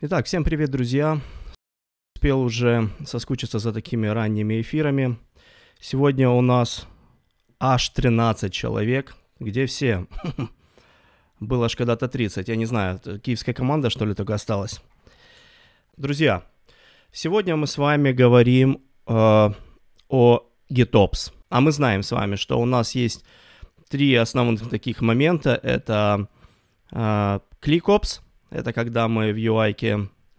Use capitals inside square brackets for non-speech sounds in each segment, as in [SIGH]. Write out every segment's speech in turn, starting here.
Итак, всем привет, друзья. Успел уже соскучиться за такими ранними эфирами. Сегодня у нас аж 13 человек. Где все? [LAUGHS] Было ж когда-то 30. Я не знаю, киевская команда, что ли, только осталась. Друзья, сегодня мы с вами говорим э, о GitOps. А мы знаем с вами, что у нас есть три основных таких момента. Это э, ClickOps – это когда мы в UI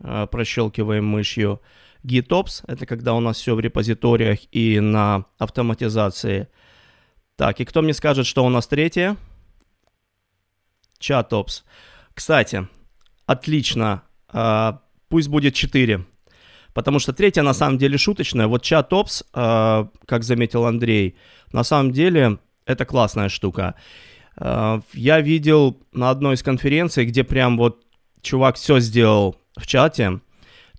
э, прощелкиваем мышью. GitOps – это когда у нас все в репозиториях и на автоматизации. Так, и кто мне скажет, что у нас третье? ChatOps. Кстати, отлично, э, пусть будет 4. Потому что третья на самом деле шуточная. Вот чат опс, э, как заметил Андрей, на самом деле это классная штука. Э, я видел на одной из конференций, где прям вот чувак все сделал в чате,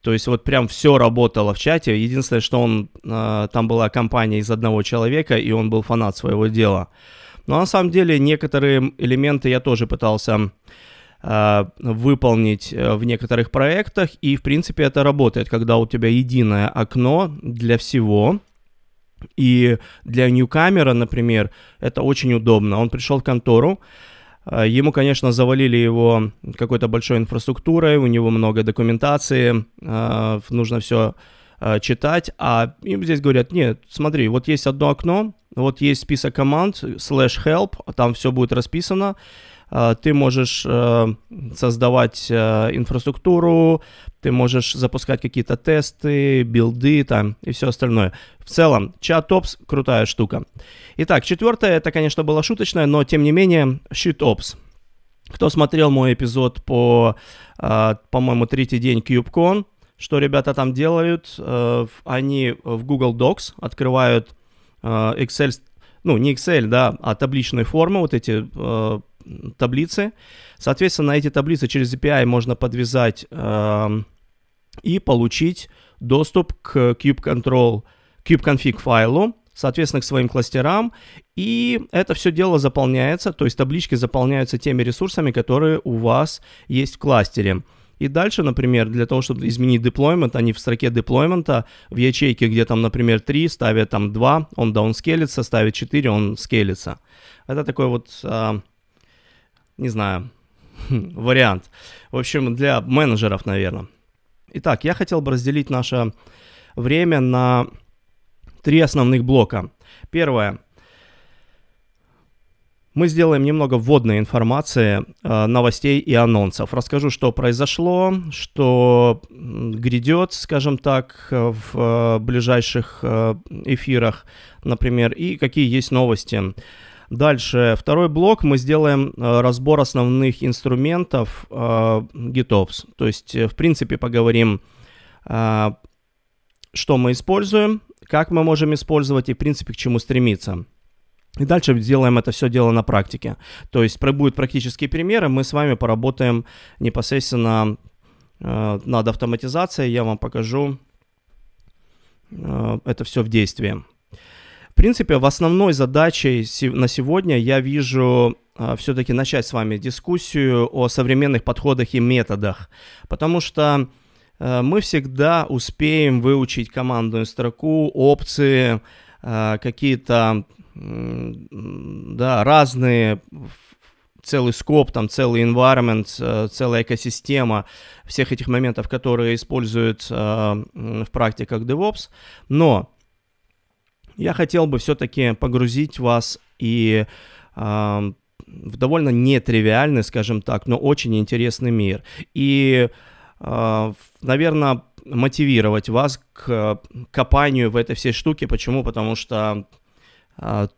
то есть вот прям все работало в чате. Единственное, что он э, там была компания из одного человека, и он был фанат своего дела. Но на самом деле некоторые элементы я тоже пытался а, э, выполнить в некоторых проектах, и в принципе это работает, когда у тебя единое окно для всего. И для Ньюкамера, например, это очень удобно. Он пришел в контору, Э, ему, конечно, завалили его какой-то большой инфраструктурой, у него много документации, э, нужно все э, читать, а им здесь говорят, нет, смотри, вот есть одно окно, вот есть список команд, slash help, там все будет расписано, ты можешь создавать инфраструктуру, ты можешь запускать какие-то тесты, билды там и все остальное. В целом, чат-опс крутая штука. Итак, четвертое, это, конечно, было шуточное, но тем не менее, sheet-опс. Кто смотрел мой эпизод по, а, по-моему, третий день CubeCon, что ребята там делают, э, они в Google Docs открывают э, Excel, ну не Excel, да, а табличные формы, вот эти э, таблицы. Соответственно, эти таблицы через API можно подвязать эм, и получить доступ к kubectl, kubeconfig файлу, соответственно, к своим кластерам. И это все дело заполняется, то есть таблички заполняются теми ресурсами, которые у вас есть в кластере. И дальше, например, для того, чтобы изменить деплоймент, они в строке деплоймента в ячейке, где там, например, 3, ставят там 2, он даунскелится, ставит 4, он скелится. Это такой вот а, не знаю, [LAUGHS] вариант. В общем, для менеджеров, наверное. Итак, я хотел бы разделить наше время на три основных блока. Первое. Мы сделаем немного вводной информации, э, новостей и анонсов. Расскажу, что произошло, что грядет, скажем так, в э, ближайших э, эфирах, например, и какие есть новости Дальше, второй блок мы сделаем э, разбор основных инструментов э, GitOps. То есть, э, в принципе, поговорим, что мы используем, как мы можем использовать и, в принципе, к чему стремиться. И дальше сделаем это все дело на практике. То есть будут практические примеры, мы с вами поработаем непосредственно э, над автоматизацией. Я вам покажу это все в действии принципе, в основной задачей на сегодня я вижу а, все-таки начать с вами дискуссию о современных подходах и методах, потому что э, мы всегда успеем выучить командную строку, опции, а, какие-то да, разные целый скоп, там целый environment, э, целая экосистема всех этих моментов, которые используют в практиках DevOps. Но я хотел бы все-таки погрузить вас и э, в довольно нетривиальный, скажем так, но очень интересный мир. И, э, а, наверное, мотивировать вас к копанию в этой всей штуке. Почему? Потому что э,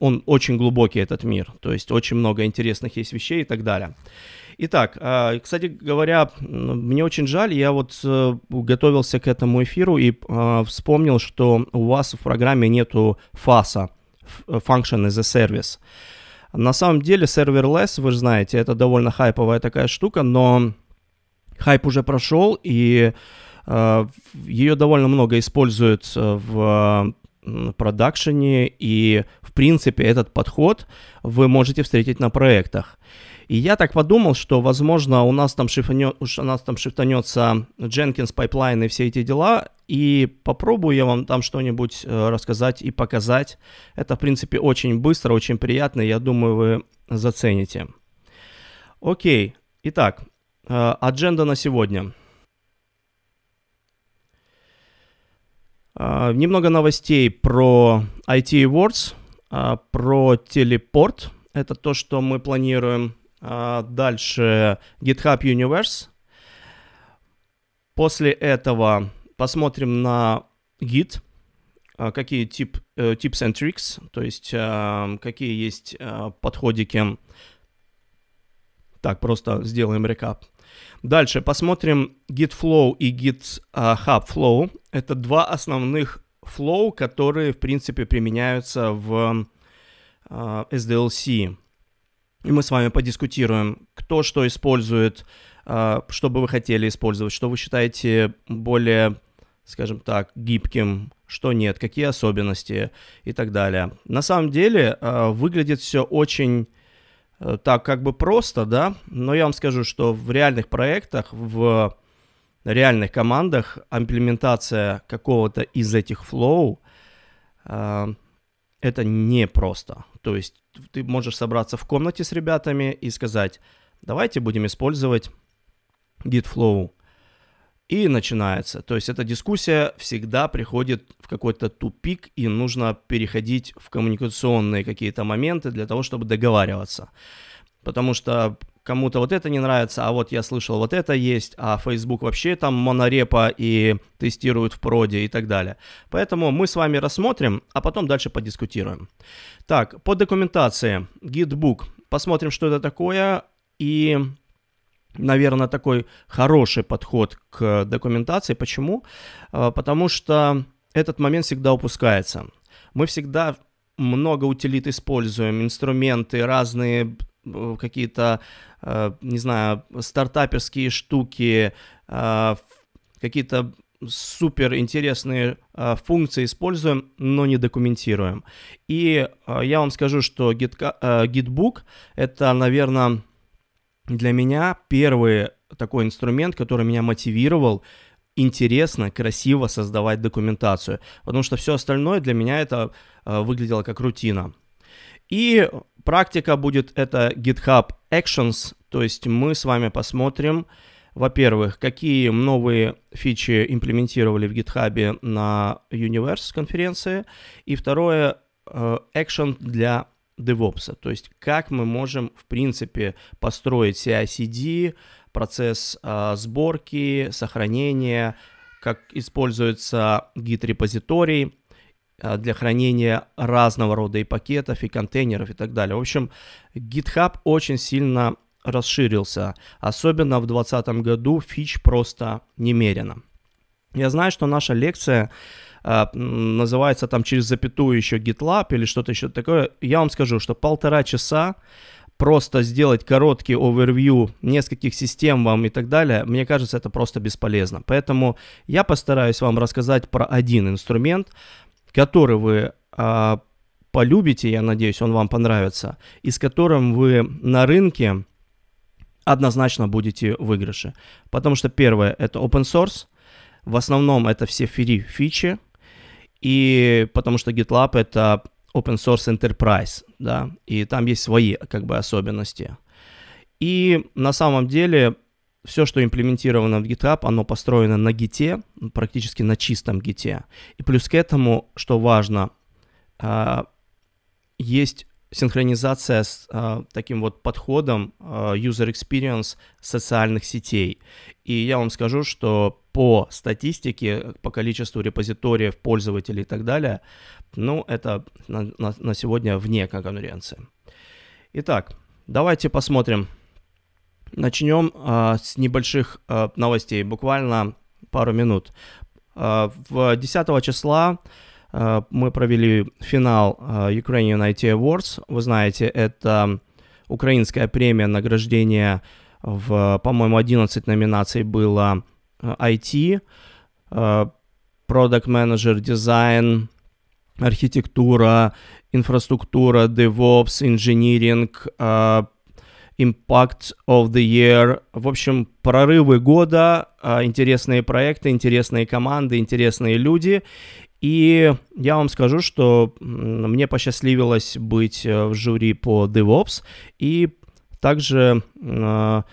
он очень глубокий, этот мир. То есть очень много интересных есть вещей и так далее. Итак, а, кстати говоря, мне очень жаль, я вот э, готовился к этому эфиру и а, вспомнил, что у вас в программе нету фаса, э, Function as a Service. На самом деле серверлесс, вы же знаете, это довольно хайповая такая штука, но хайп уже прошел, и а, ее довольно много используют э, в э, продакшене, и в принципе этот подход вы можете встретить на проектах. И я так подумал, что, возможно, у нас там, шифанет, у нас там шифтанется Jenkins, пайплайн и все эти дела, и попробую я вам там что-нибудь э, рассказать и показать. Это, в принципе, очень быстро, очень приятно, я думаю, вы зацените. Окей, итак, э, адженда на сегодня э, – немного новостей про IT Awards, про телепорт. Это то, что мы планируем а, дальше GitHub Universe. После этого посмотрим на Git, а, какие тип, э, tips and tricks, то есть а, какие есть подходики. Так, просто сделаем рекап. Дальше посмотрим Git Flow и GitHub Flow. Это два основных flow, которые, в принципе, применяются в SDLC и мы с вами подискутируем, кто что использует, а, что бы вы хотели использовать, что вы считаете более, скажем так, гибким, что нет, какие особенности и так далее. На самом деле а, выглядит все очень э, так как бы просто, да, но я вам скажу, что в реальных проектах, в реальных командах имплементация какого-то из этих флоу а, это не просто. То есть ты можешь собраться в комнате с ребятами и сказать, давайте будем использовать Git Flow. И начинается. То есть эта дискуссия всегда приходит в какой-то тупик, и нужно переходить в коммуникационные какие-то моменты для того, чтобы договариваться. Потому что кому-то вот это не нравится, а вот я слышал, вот это есть, а Facebook вообще там монорепа и тестируют в проде и так далее. Поэтому мы с вами рассмотрим, а потом дальше подискутируем. Так, по документации, гидбук. Посмотрим, что это такое и наверное, такой хороший подход к документации. Почему? А, потому что этот момент всегда упускается. Мы всегда много утилит используем, инструменты, разные Э, какие-то, э, не знаю, стартаперские штуки, э, какие-то супер интересные функции используем, но не документируем. И я вам скажу, что Gitbook это, наверное, для меня первый такой инструмент, который меня мотивировал интересно, красиво создавать документацию. Потому что все остальное для меня это выглядело как рутина. И практика будет это GitHub Actions, то есть мы с вами посмотрим, во-первых, какие новые фичи имплементировали в GitHub на Universe конференции, и второе, э, Action для DevOps, то есть как мы можем, в принципе, построить CI-CD, процесс э, сборки, сохранения, как используется Git-репозиторий, Э, для хранения разного рода и пакетов, и контейнеров, и так далее. В общем, GitHub очень сильно расширился, особенно в 2020 году фич просто немерено. Я знаю, что наша лекция э, называется там через запятую еще GitLab или что-то еще такое. Я вам скажу, что полтора часа просто сделать короткий овервью нескольких систем вам и так далее, мне кажется, это просто бесполезно. Поэтому я постараюсь вам рассказать про один инструмент, который вы а, полюбите, я надеюсь, он вам понравится, и с которым вы на рынке однозначно будете в выигрыше. Потому что первое – это open source, в основном это все фри фичи, и потому что GitLab – это open source enterprise, да, и там есть свои как бы особенности. И на самом деле все, что имплементировано в GitHub, оно построено на Git, практически на чистом Git. И плюс к этому, что важно, а, есть синхронизация с а, таким вот подходом а, user experience социальных сетей. И я вам скажу, что по статистике, по количеству репозиториев, пользователей и так далее, ну, это на, на, на сегодня вне конкуренции. Итак, давайте посмотрим, Начнем э, а, с небольших э, новостей, буквально пару минут. Э, в 10 числа э, мы провели финал э, Ukrainian IT Awards. Вы знаете, это украинская премия награждения в, по-моему, 11 номинаций было IT, Product Manager, дизайн, архитектура, инфраструктура, DevOps, инжиниринг, Impacts of the Year. В общем, прорывы года, а, интересные проекты, интересные команды, интересные люди. И я вам скажу, что мне посчастливилось быть э, в жюри по DevOps, и также а,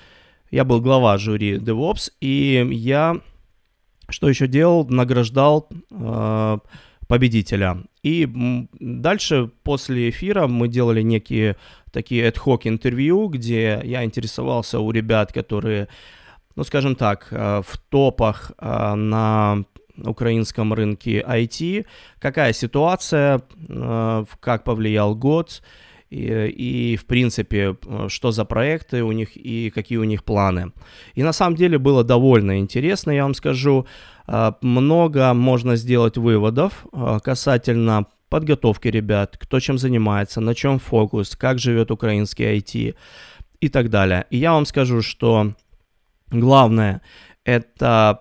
я был глава жюри DevOps, и я что еще делал? Награждал а, победителя. И дальше после эфира мы делали некие такие ad-hoc интервью, где я интересовался у ребят, которые, ну, скажем так, э, в топах э, на украинском рынке IT, какая ситуация, э, как повлиял год, и, и в принципе, что за проекты у них и какие у них планы. И на самом деле было довольно интересно, я вам скажу. Много можно сделать выводов касательно подготовки ребят, кто чем занимается, на чем фокус, как живет украинский IT и так далее. И я вам скажу, что главное это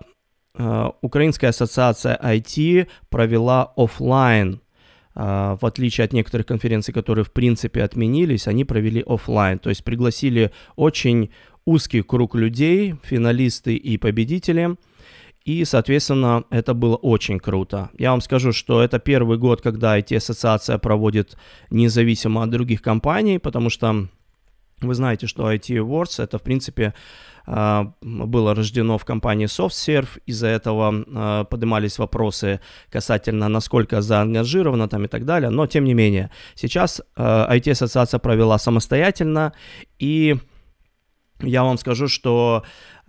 э, Украинская ассоциация IT провела офлайн э, в отличие от некоторых конференций, которые в принципе отменились, они провели офлайн, то есть пригласили очень узкий круг людей, финалисты и победители – и, соответственно, это было очень круто. Я вам скажу, что это первый год, когда IT-ассоциация проводит независимо от других компаний, потому что вы знаете, что IT Awards это, в принципе, а, было рождено в компании SoftServe, из-за этого а, поднимались вопросы касательно, насколько заангажировано там и так далее, но тем не менее, сейчас IT-ассоциация а, провела самостоятельно, и я вам скажу, что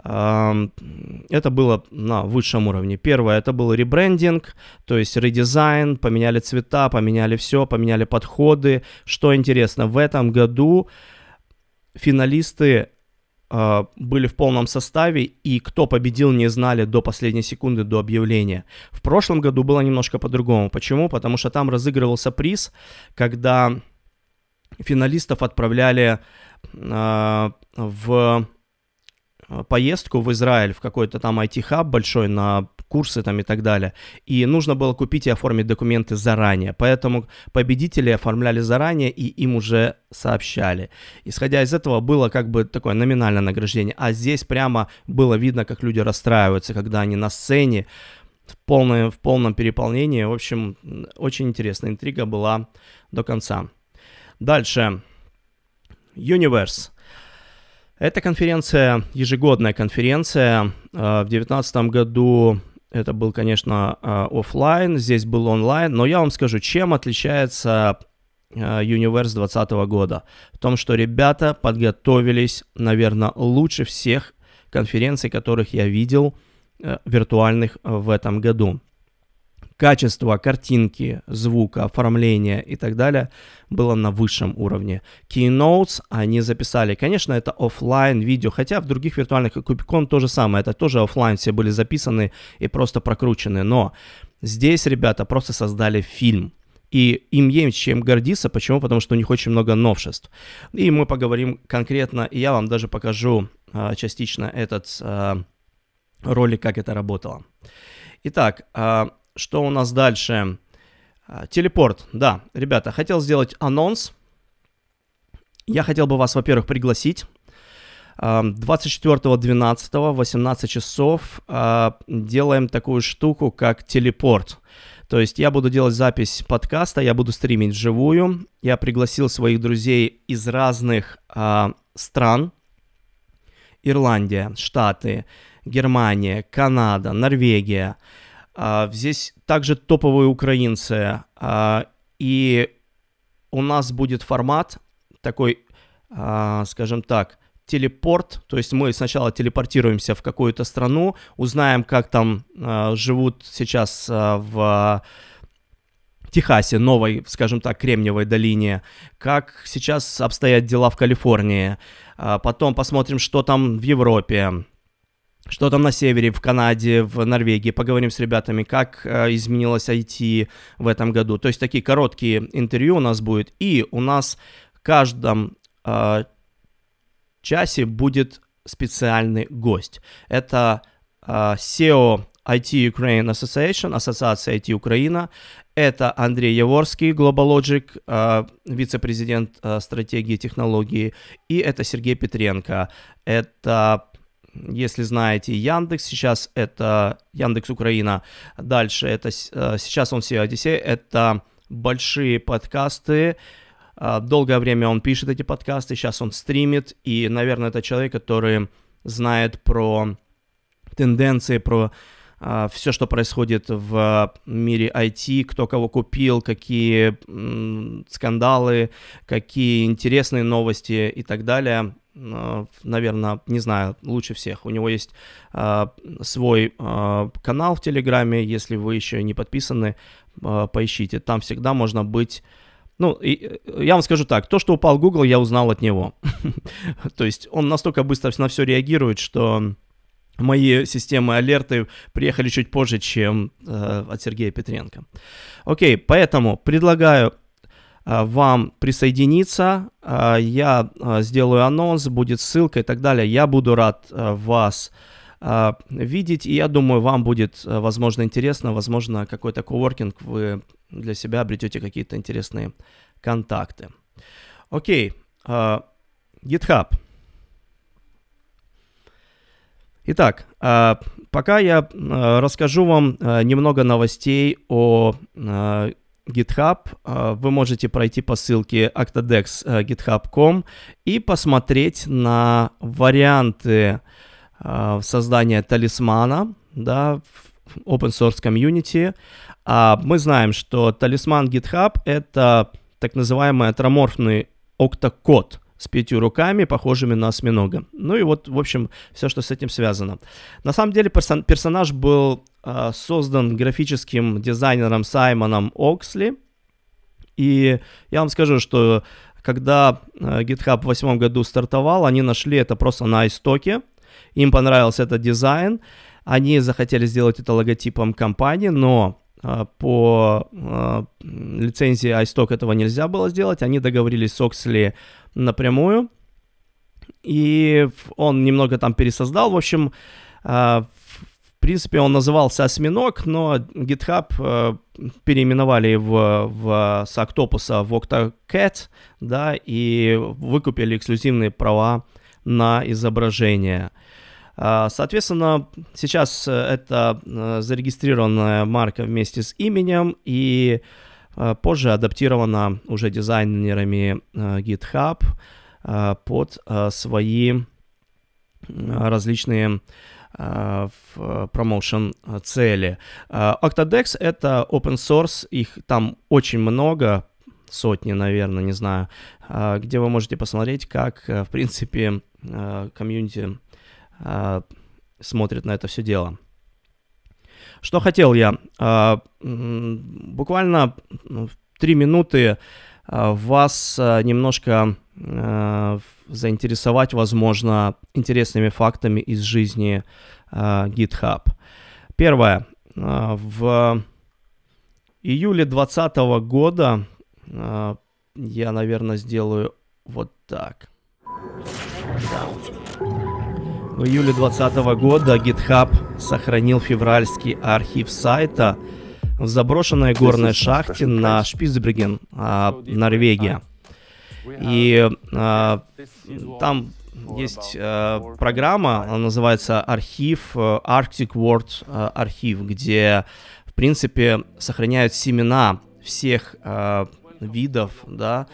это было на высшем уровне. Первое, это был ребрендинг, то есть редизайн, поменяли цвета, поменяли все, поменяли подходы. Что интересно, в этом году финалисты а, были в полном составе, и кто победил, не знали до последней секунды, до объявления. В прошлом году было немножко по-другому. Почему? Потому что там разыгрывался приз, когда финалистов отправляли Э, в э, поездку в Израиль, в какой-то там IT-хаб большой на курсы там и так далее. И нужно было купить и оформить документы заранее. Поэтому победители оформляли заранее и им уже сообщали. Исходя из этого было как бы такое номинальное награждение. А здесь прямо было видно, как люди расстраиваются, когда они на сцене в, полное, в полном переполнении. В общем, очень интересная интрига была до конца. Дальше. Universe. Это конференция, ежегодная конференция. Э, в 2019 году это был, конечно, э, офлайн, здесь был онлайн, но я вам скажу, чем отличается э, Universe 2020 года. В том, что ребята подготовились, наверное, лучше всех конференций, которых я видел виртуальных в этом году качество картинки, звука, оформления и так далее было на высшем уровне. Keynotes они записали. Конечно, это офлайн видео, хотя в других виртуальных Кубикон то же самое. Это тоже офлайн все были записаны и просто прокручены. Но здесь ребята просто создали фильм. И им есть чем гордиться. Почему? Потому что у них очень много новшеств. И мы поговорим конкретно, и я вам даже покажу э, частично этот э, ролик, как это работало. Итак, а, что у нас дальше? А, телепорт. Да, ребята, хотел сделать анонс. Я хотел бы вас, во-первых, пригласить. 24 24.12, 18 часов, а, делаем такую штуку, как телепорт. То есть я буду делать запись подкаста, я буду стримить вживую. Я пригласил своих друзей из разных э, стран. Ирландия, Штаты, Германия, Канада, Норвегия. А, здесь также топовые украинцы. А, и у нас будет формат такой, а, скажем так, телепорт, то есть мы сначала телепортируемся в какую-то страну, узнаем, как там живут сейчас в Техасе, новой, скажем так, Кремниевой долине, как сейчас обстоят дела в Калифорнии, потом посмотрим, что там в Европе, что там на севере, в Канаде, в Норвегии. Поговорим с ребятами, как э, изменилось IT в этом году. То есть такие короткие интервью у нас будет. И у нас в каждом э, часе будет специальный гость. Это э, SEO IT Ukraine Association, Ассоциация IT Украина. Это Андрей Яворский, Globalogic, э, вице-президент э, стратегии и технологии. И это Сергей Петренко. Это если знаете, Яндекс сейчас это Яндекс Украина, дальше это э, сейчас он SEO Одиссей, это большие подкасты, э, долгое время он пишет эти подкасты, сейчас он стримит, и, наверное, это человек, который знает про тенденции, про э, все, что происходит в мире IT, кто кого купил, какие скандалы, какие интересные новости и так далее. А, наверное, не знаю, лучше всех. У него есть а, свой а, канал в Телеграме, если вы еще не подписаны, поищите. Там всегда можно быть ну, и, э, я вам скажу так, то, что упал Google, я узнал от него. [LAUGHS] то есть он настолько быстро на все реагирует, что мои системы алерты приехали чуть позже, чем э, от Сергея Петренко. Окей, поэтому предлагаю а, вам присоединиться. А, я а, сделаю анонс, будет ссылка и так далее. Я буду рад вас видеть, и я думаю, вам будет, возможно, интересно, возможно, какой-то коворкинг вы для себя обретете какие-то интересные контакты. Окей, GitHub. Итак, пока я расскажу вам немного новостей о GitHub. А, вы можете пройти по ссылке Octodex.github.com э, и посмотреть на варианты а, создания талисмана да, в open source community. А, мы знаем, что талисман GitHub — это так называемый атроморфный октакод — с пятью руками, похожими на осьминога. Ну и вот, в общем, все, что с этим связано. На самом деле персон- персонаж был э, создан графическим дизайнером Саймоном Оксли. И я вам скажу, что когда э, GitHub в восьмом году стартовал, они нашли это просто на истоке. Им понравился этот дизайн. Они захотели сделать это логотипом компании, но а, по э, лицензии iStock этого нельзя было сделать. Они договорились с Oxley напрямую. И он немного там пересоздал. В общем, а, в принципе, он назывался «Осьминог», но GitHub э, переименовали в, э, в с Octopus в Octocat да, и выкупили эксклюзивные права на изображение. А, соответственно, сейчас э, это зарегистрированная марка вместе с именем, и Э, позже адаптирована уже дизайнерами э, GitHub э, под свои различные в промоушен цели. Octodex это open source, их там очень много, сотни, наверное, не знаю, где вы можете посмотреть, как, в принципе, комьюнити смотрит на это все дело. Что хотел я? А, буквально ну, три минуты а, вас а, немножко заинтересовать, возможно, интересными фактами из жизни GitHub. Первое. В июле 2020 года я, наверное, сделаю вот так. Да, в июле 2020 года GitHub сохранил февральский архив сайта в заброшенной горной шахте на Шпицберген, а, Норвегия. И а, там есть а, программа, она называется архив э, Arctic World э, Archive, где, в принципе, сохраняют семена всех а, видов, да,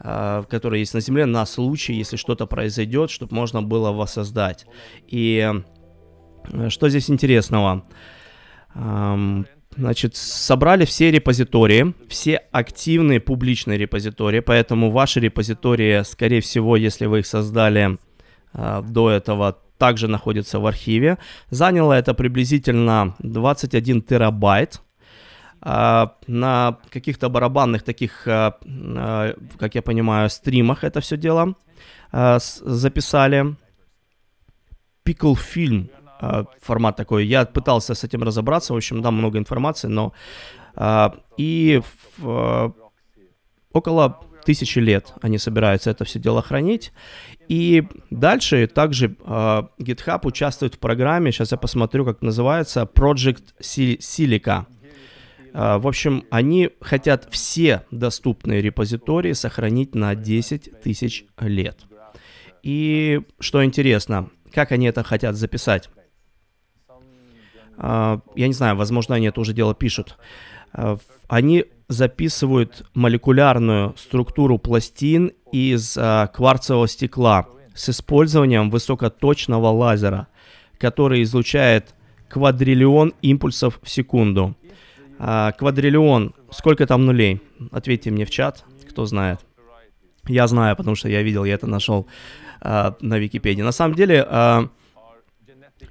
Э, которые есть на Земле, на случай, если что-то произойдет, чтобы можно было воссоздать. И э, что здесь интересного? Эм, значит, собрали все репозитории, все активные публичные репозитории, поэтому ваши репозитории, скорее всего, если вы их создали э, до этого, также находятся в архиве. Заняло это приблизительно 21 терабайт. А, на каких-то барабанных таких, а, а, как я понимаю, стримах это все дело записали. Пикл фильм формат такой. Я пытался с этим разобраться, в общем, там много информации, но и в, около тысячи лет они собираются это все дело хранить. И дальше также GitHub участвует в программе, сейчас я посмотрю, как называется, Project Silica. А, в общем, они хотят все доступные репозитории сохранить на 10 тысяч лет. И что интересно, как они это хотят записать? А, я не знаю, возможно, они это уже дело пишут. А, они записывают молекулярную структуру пластин из кварцевого стекла с использованием высокоточного лазера, который излучает квадриллион импульсов в секунду – а, квадриллион. Сколько там нулей? Ответьте мне в чат, кто знает. Я знаю, потому что я видел, я это нашел а, на Википедии. На самом деле, а,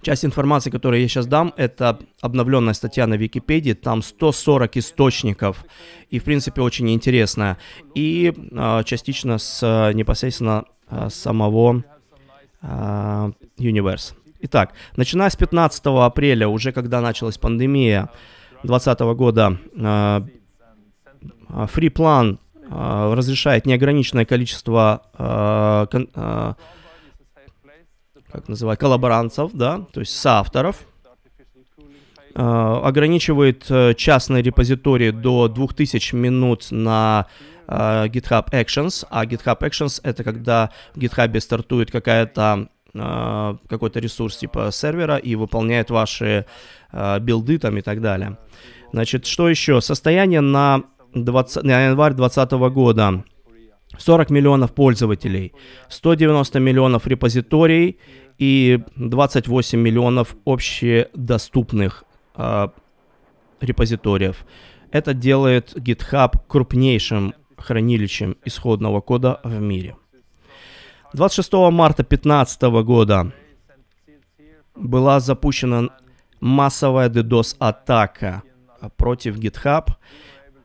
часть информации, которую я сейчас дам, это обновленная статья на Википедии. Там 140 источников. И, в принципе, очень интересная. И а, частично с непосредственно а, самого а, Universe. Итак, начиная с 15 апреля, уже когда началась пандемия, 2020 года э, э, free план э, разрешает неограниченное количество как называть, коллаборантов, да, то есть соавторов, ограничивает частные репозитории до 2000 минут на GitHub Actions, а GitHub Actions это когда в GitHub стартует какая-то Э, какой-то ресурс типа сервера и выполняет ваши э, билды там и так далее. Значит, что еще? Состояние на, 20, на январь 2020 года. 40 миллионов пользователей, 190 миллионов репозиторий и 28 миллионов общедоступных э, репозиториев. Это делает GitHub крупнейшим хранилищем исходного кода в мире. 26 марта 2015 года была запущена массовая DDoS-атака против GitHub.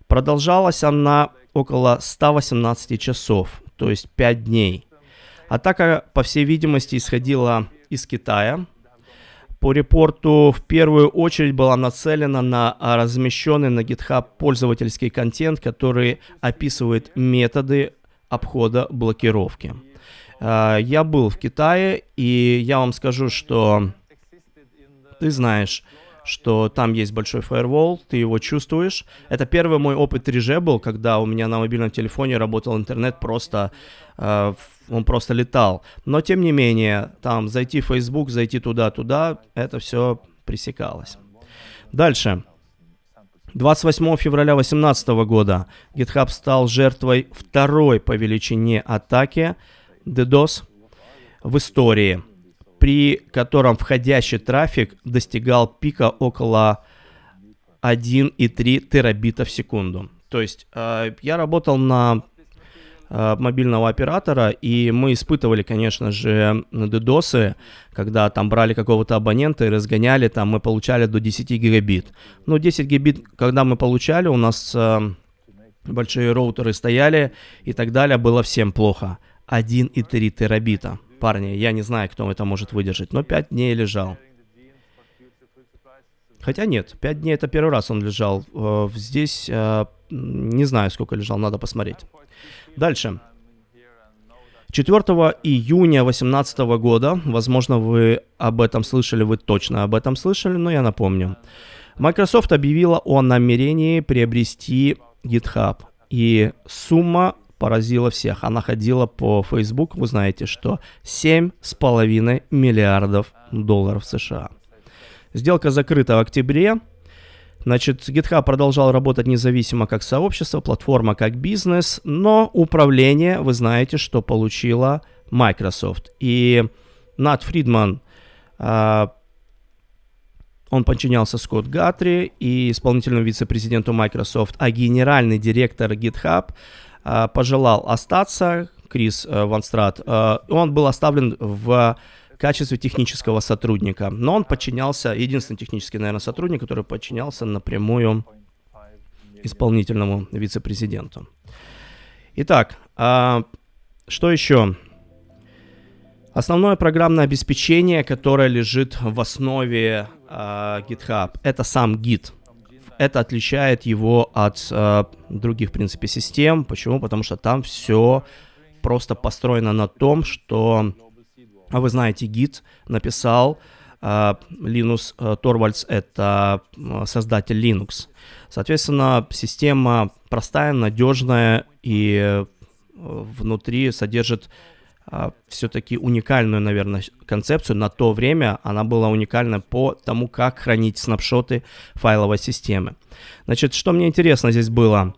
Продолжалась она около 118 часов, то есть 5 дней. Атака, по всей видимости, исходила из Китая. По репорту в первую очередь была нацелена на размещенный на GitHub пользовательский контент, который описывает методы обхода блокировки. Э, я был в Китае, и я вам скажу, что ты знаешь, что там есть большой фаервол, ты его чувствуешь. Это первый мой опыт 3G был, когда у меня на мобильном телефоне работал интернет, просто э, он просто летал. Но тем не менее, там зайти в Facebook, зайти туда-туда, это все пресекалось. Дальше. 28 февраля 2018 года GitHub стал жертвой второй по величине атаки – DDoS в истории, при котором входящий трафик достигал пика около 1,3 терабита в секунду. То есть э, я работал на э, мобильного оператора, и мы испытывали, конечно же, дедосы, когда там брали какого-то абонента и разгоняли, там мы получали до 10 гигабит. Но 10 гигабит, когда мы получали, у нас э, большие роутеры стояли и так далее, было всем плохо. 1,3 терабита. Парни, я не знаю, кто это может выдержать, но 5 дней лежал. Хотя нет, 5 дней это первый раз он лежал. Э, здесь э, не знаю, сколько лежал, надо посмотреть. Дальше. 4 июня 2018 года, возможно, вы об этом слышали, вы точно об этом слышали, но я напомню. Microsoft объявила о намерении приобрести GitHub. И сумма поразила всех. Она ходила по Facebook, вы знаете, что 7,5 миллиардов долларов США. Сделка закрыта в октябре. Значит, GitHub продолжал работать независимо как сообщество, платформа как бизнес, но управление, вы знаете, что получила Microsoft. И Нат Фридман, а, он подчинялся Скотт Гатри и исполнительному вице-президенту Microsoft, а генеральный директор GitHub Э, пожелал остаться, Крис э, Ванстрат. Э, он был оставлен в качестве технического сотрудника. Но он подчинялся, единственный технический, наверное, сотрудник, который подчинялся напрямую исполнительному вице-президенту. Итак, что еще? Основное программное обеспечение, которое лежит в основе GitHub, это сам Git это отличает его от э, других, в принципе, систем. Почему? Потому что там все просто построено на том, что, а вы знаете, гид написал, Линус э, Торвальдс э, — это э, создатель Linux. Соответственно, система простая, надежная и э, внутри содержит а, все-таки уникальную, наверное, концепцию. На то время она была уникальна по тому, как хранить снапшоты файловой системы. Значит, что мне интересно здесь было?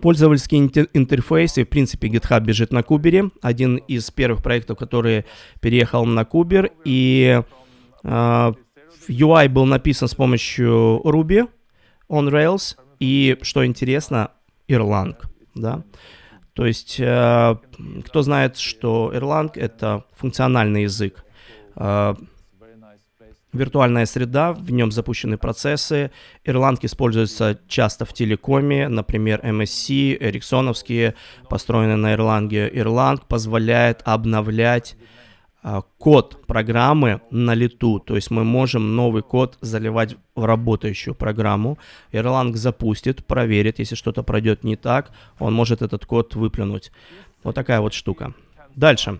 Пользовательские интерфейсы, в принципе, GitHub бежит на Кубере, один из первых проектов, который переехал на Кубер, и э, а, UI был написан с помощью Ruby on Rails, и, что интересно, Erlang, да, то есть, э, кто знает, что Erlang — это функциональный язык, э, виртуальная среда, в нем запущены процессы. Erlang используется часто в телекоме, например, MSC, эриксоновские, построены на Erlang. Erlang позволяет обновлять а, код программы на лету, то есть мы можем новый код заливать в работающую программу. Erlang запустит, проверит, если что-то пройдет не так, он может этот код выплюнуть. Вот такая вот штука. Дальше.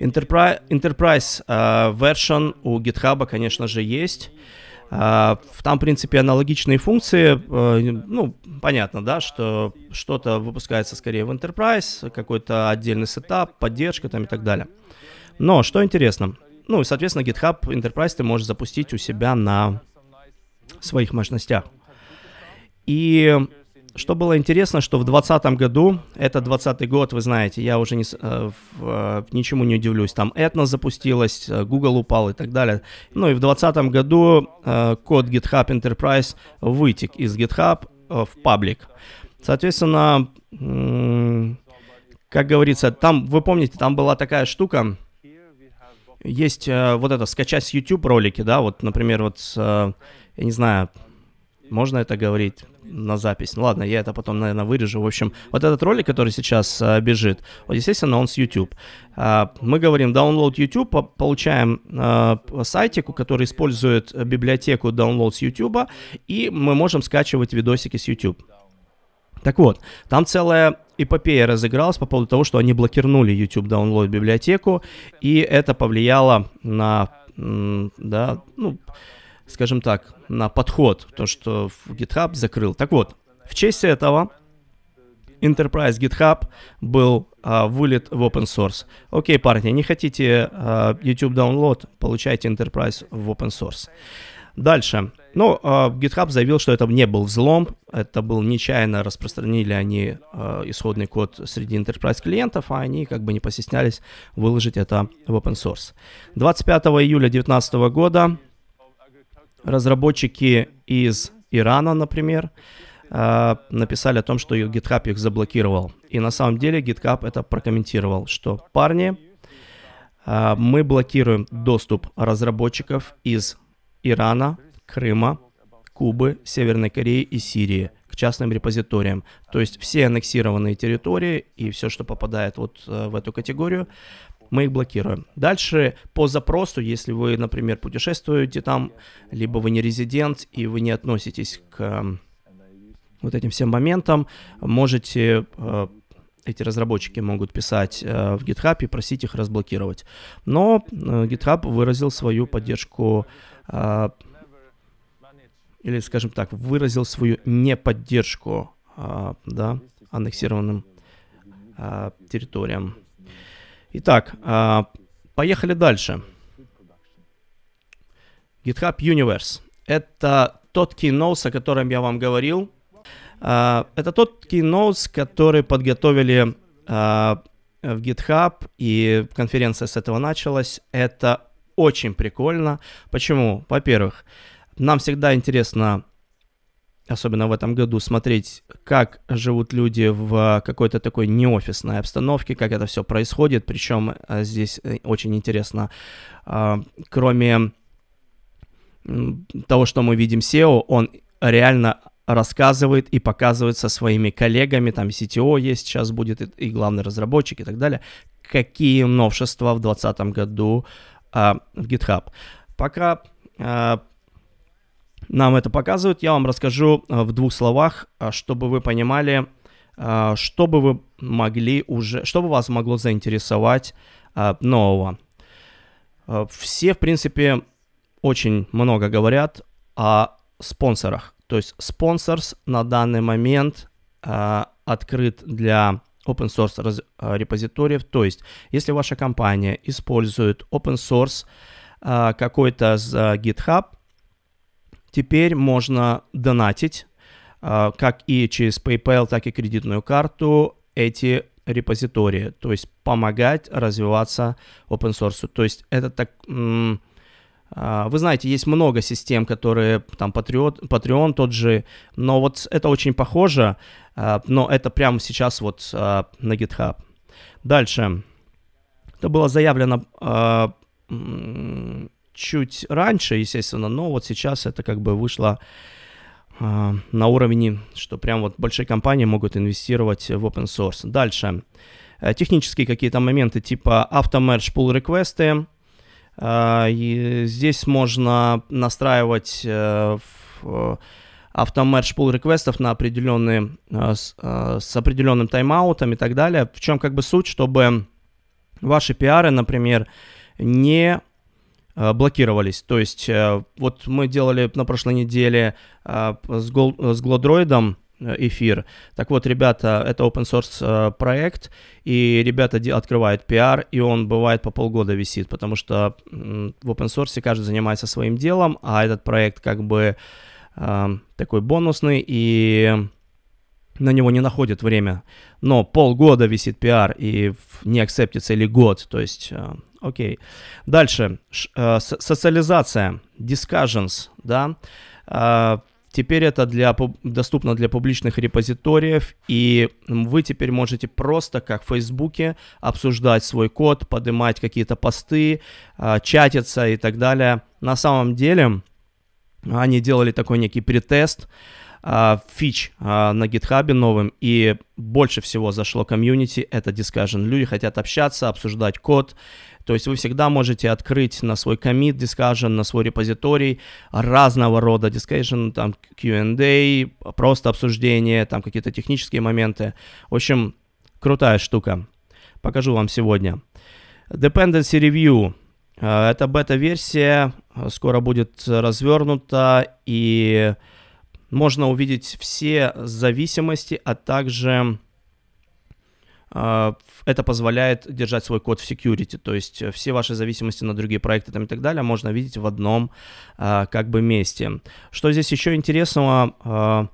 Enterprise, Enterprise а, uh, version у GitHub, конечно же, есть. Uh, там, в принципе, аналогичные функции. Uh, ну, понятно, да, что что-то выпускается скорее в Enterprise, какой-то отдельный сетап, поддержка там и так далее. Но что интересно, ну и, соответственно, GitHub Enterprise ты можешь запустить у себя на своих мощностях. И что было интересно, что в 2020 году, это 2020 год, вы знаете, я уже не, э, в, э, ничему не удивлюсь, там Этно запустилась, э, Google упал и так далее. Ну и в 2020 году э, код GitHub Enterprise вытек из GitHub э, в паблик. Соответственно, как говорится, там, вы помните, там была такая штука, есть э, вот это скачать с YouTube ролики, да, вот, например, вот, э, я не знаю, можно это говорить на запись? Ну ладно, я это потом, наверное, вырежу. В общем, вот этот ролик, который сейчас э, бежит, вот, естественно, он с YouTube. Э, мы говорим download YouTube, получаем э, сайтику, который использует э, библиотеку download с YouTube, и мы можем скачивать видосики с YouTube. Так вот, там целая эпопея разыгралась по поводу того, что они блокировали YouTube Download библиотеку, и это повлияло на, да, ну, скажем так, на подход, то, что GitHub закрыл. Так вот, в честь этого Enterprise GitHub был а, вылет в open source. Окей, парни, не хотите а, YouTube download, получайте Enterprise в open source. Дальше. Ну, а, GitHub заявил, что это не был взлом, это был нечаянно распространили они а, исходный код среди enterprise клиентов, а они как бы не постеснялись выложить это в open source. 25 июля 2019 года разработчики из Ирана, например, а, написали о том, что GitHub их заблокировал. И на самом деле GitHub это прокомментировал, что парни, мы блокируем доступ разработчиков из Ирана, Крыма, Кубы, Северной Кореи и Сирии к частным репозиториям. То есть все аннексированные территории и все, что попадает вот э, в эту категорию, мы их блокируем. Дальше по запросу, если вы, например, путешествуете там, либо вы не резидент и вы не относитесь к эм, вот этим всем моментам, можете э, эти разработчики могут писать э, в GitHub и просить их разблокировать. Но GitHub выразил свою поддержку а, или, скажем так, выразил свою неподдержку а, да, аннексированным а, территориям. Итак, а, поехали дальше. GitHub Universe. Это тот keynote о котором я вам говорил. А, это тот keynote который подготовили а, в GitHub, и конференция с этого началась. Это очень прикольно. Почему? Во-первых, нам всегда интересно, особенно в этом году, смотреть, как живут люди в а, какой-то такой неофисной обстановке, как это все происходит. Причем а, здесь э, очень интересно, а, кроме того, что мы видим SEO, он реально рассказывает и показывает со своими коллегами, там CTO есть, сейчас будет и, главный разработчик и так далее, какие новшества в 2020 году а, в GitHub. Пока а, нам это показывают, я вам расскажу а, в двух словах, а, чтобы вы понимали, а, что бы вы могли уже, что бы вас могло заинтересовать нового. Все, в принципе, очень много говорят о спонсорах. То есть спонсорс на данный момент открыт для open source а, репозиториев. То есть, если ваша компания использует open source а, какой-то с а, GitHub, теперь можно донатить как и через PayPal, так и кредитную карту эти репозитории, то есть помогать развиваться open source. То есть это так, а, вы знаете, есть много систем, которые там Patreon, Patreon тот же, но вот это очень похоже, а, но это прямо сейчас вот а, на GitHub. Дальше. Это было заявлено чуть раньше, естественно, но вот сейчас это как бы вышло на уровне, что прям вот большие компании могут инвестировать в open source. Дальше. Э, технические какие-то моменты типа автомердж pull реквесты а, и здесь можно настраивать э, э, автомедж пул реквестов на определенные, э, с, определенным тайм-аутом и так далее. В чем как бы суть, чтобы ваши пиары, например, не блокировались. То есть вот мы делали на прошлой неделе с, гол, с Глодроидом Э, эфир. Так вот, ребята, это open source э, проект, и ребята открывают пиар, и он бывает по полгода висит, потому что в open source каждый занимается своим делом, а этот проект как бы э, такой бонусный, и на него не находит время. Но полгода висит пиар и не акцептится, или год, то есть окей. Дальше, э, социализация, discussions, да, Теперь это для, доступно для публичных репозиториев, и вы теперь можете просто, как в Фейсбуке, обсуждать свой код, поднимать какие-то посты, а, чатиться и так далее. На самом деле, они делали такой некий претест, а, фич а, на гитхабе новым, и больше всего зашло комьюнити, это Discussion. Люди хотят общаться, обсуждать код, то есть вы всегда можете открыть на свой комит Discussion, на свой репозиторий разного рода Discussion, там Q&A, просто обсуждение, там какие-то технические моменты. В общем, крутая штука. Покажу вам сегодня. Dependency Review. Э, это бета-версия, скоро будет развернута, и можно увидеть все зависимости, а также а, это позволяет держать свой код в security, то есть э, все ваши зависимости на другие проекты там, и так далее можно видеть в одном а, как бы месте. Что здесь еще интересного, а,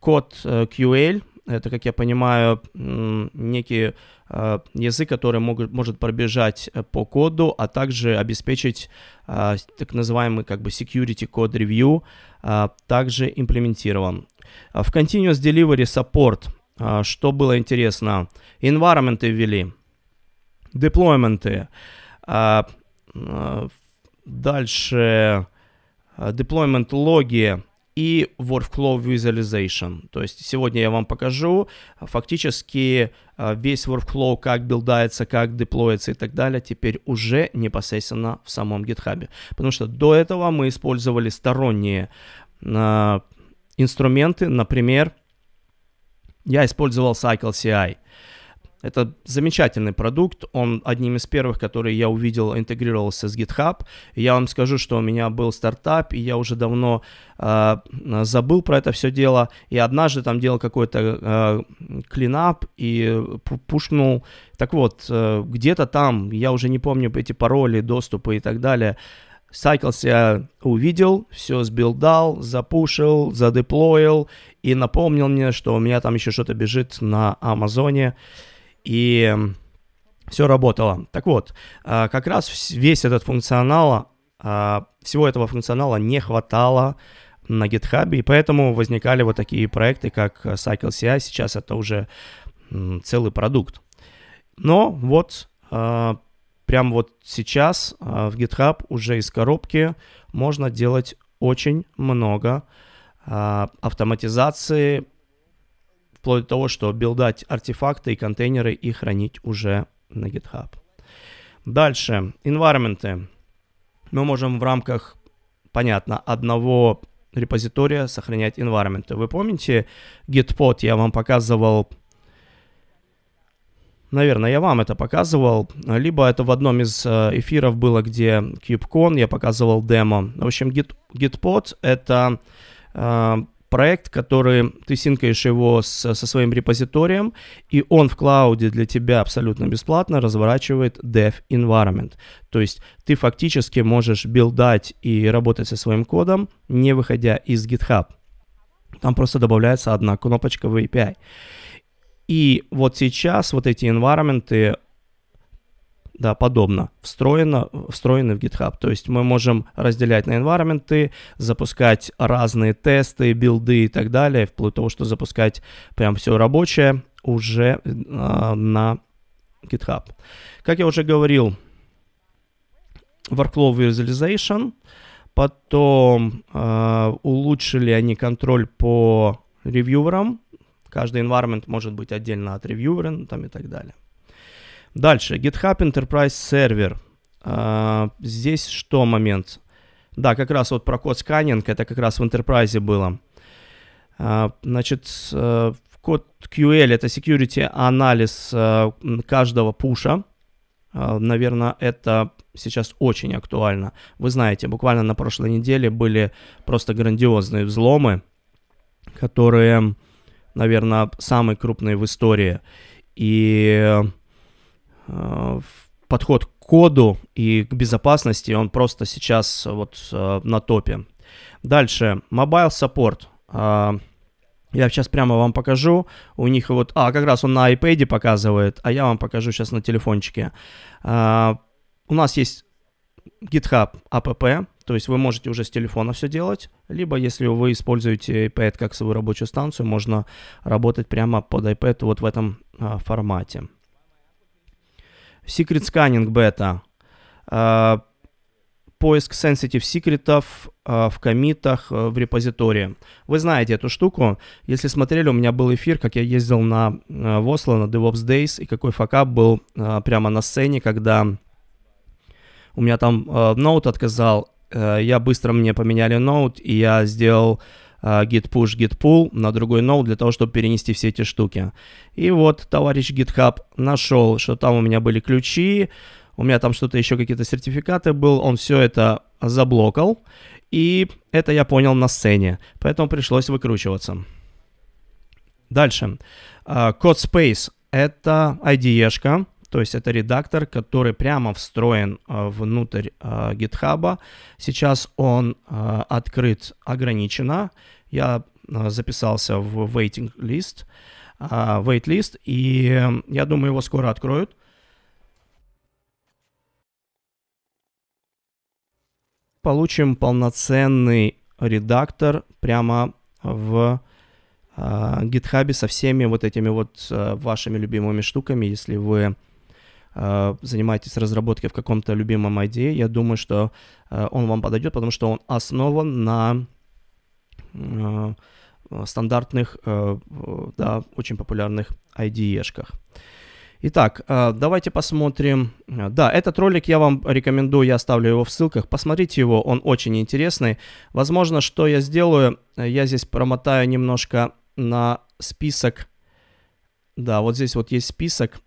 код э, QL, это, как я понимаю, некий язык, который могут, может пробежать э, по коду, а также обеспечить так называемый как бы security код review, также имплементирован. В Continuous Delivery Support – а, что было интересно? Environment ввели. Деплойменты. А, а, дальше deployment логи и workflow visualization. То есть сегодня я вам покажу фактически весь workflow, как билдается, как деплоится и так далее, теперь уже непосредственно в самом GitHub. Потому что до этого мы использовали сторонние инструменты, например, я использовал Cycle CI. Это замечательный продукт, он одним из первых, который я увидел, интегрировался с GitHub. я вам скажу, что у меня был стартап, и я уже давно э, забыл про это все дело. И однажды там делал какой-то э, клинап и пушнул. Так вот, э, где-то там, я уже не помню эти пароли, доступы и так далее, Cycles я увидел, все сбилдал, запушил, задеплоил и напомнил мне, что у меня там еще что-то бежит на Амазоне. И все работало. Так вот, а, как раз весь этот функционал, а, всего этого функционала не хватало на GitHub, и поэтому возникали вот такие проекты, как Cycle Сейчас это уже целый продукт. Но вот а, прямо вот сейчас а, в GitHub уже из коробки можно делать очень много а, автоматизации, вплоть до того, что билдать артефакты и контейнеры и хранить уже на GitHub. Дальше, инвайрменты. Мы можем в рамках, понятно, одного репозитория сохранять environment. Вы помните, Gitpod я вам показывал Наверное, я вам это показывал. Либо это в одном из э, эфиров было, где KubeCon, я показывал демо. В общем, Git, Gitpod — это э, проект, который ты синкаешь его с, со своим репозиторием, и он в клауде для тебя абсолютно бесплатно разворачивает dev environment. То есть ты фактически можешь билдать и работать со своим кодом, не выходя из GitHub. Там просто добавляется одна кнопочка в API. И вот сейчас вот эти environment, да, подобно, встроено, встроены в GitHub. То есть мы можем разделять на environment, запускать разные тесты, билды и так далее, вплоть до того, что запускать прям все рабочее уже э, на GitHub. Как я уже говорил, workflow visualization, потом э, улучшили они контроль по ревьюерам, Каждый environment может быть отдельно от ревьюверен там и так далее. Дальше, GitHub Enterprise Server. А, здесь что момент? Да, как раз вот про код сканинг, это как раз в Enterprise было. А, значит, э, код QL это security анализ э, каждого пуша. А, Наверное, это сейчас очень актуально. Вы знаете, буквально на прошлой неделе были просто грандиозные взломы, которые наверное, самый крупный в истории. И э, подход к коду и к безопасности, он просто сейчас вот э, на топе. Дальше, Mobile Support. Э, я сейчас прямо вам покажу. У них вот... А, как раз он на iPad показывает, а я вам покажу сейчас на телефончике. Э, у нас есть GitHub app, то есть вы можете уже с телефона все делать, либо если вы используете iPad как свою рабочую станцию, можно работать прямо под iPad вот в этом а, формате. Secret Scanning Beta. А, поиск sensitive секретов а, в комитах, а, в репозитории. Вы знаете эту штуку. Если смотрели, у меня был эфир, как я ездил на а, Восло, на DevOps Days, и какой факап был а, прямо на сцене, когда у меня там а, ноут отказал, Э, я быстро мне поменяли ноут, и я сделал э, git push, git pull на другой ноут для того, чтобы перенести все эти штуки. И вот товарищ GitHub нашел, что там у меня были ключи, у меня там что-то еще, какие-то сертификаты был, он все это заблокал, и это я понял на сцене, поэтому пришлось выкручиваться. Дальше. Э, Codespace — это ide то есть это редактор, который прямо встроен э, внутрь GitHub. Э, Сейчас он э, открыт ограниченно. Я записался в waiting list, wait list, и я думаю, его скоро откроют. Получим полноценный редактор прямо в GitHub со всеми вот этими вот вашими любимыми штуками, если вы Э, занимаетесь разработкой в каком-то любимом IDE, я думаю, что э, он вам подойдет, потому что он основан на э, стандартных, да, очень популярных IDE-шках. Итак, давайте посмотрим. Да, этот ролик я вам рекомендую, я оставлю его в ссылках. Посмотрите его, он очень интересный. Возможно, что я сделаю, я здесь промотаю немножко на список. Да, вот здесь вот есть список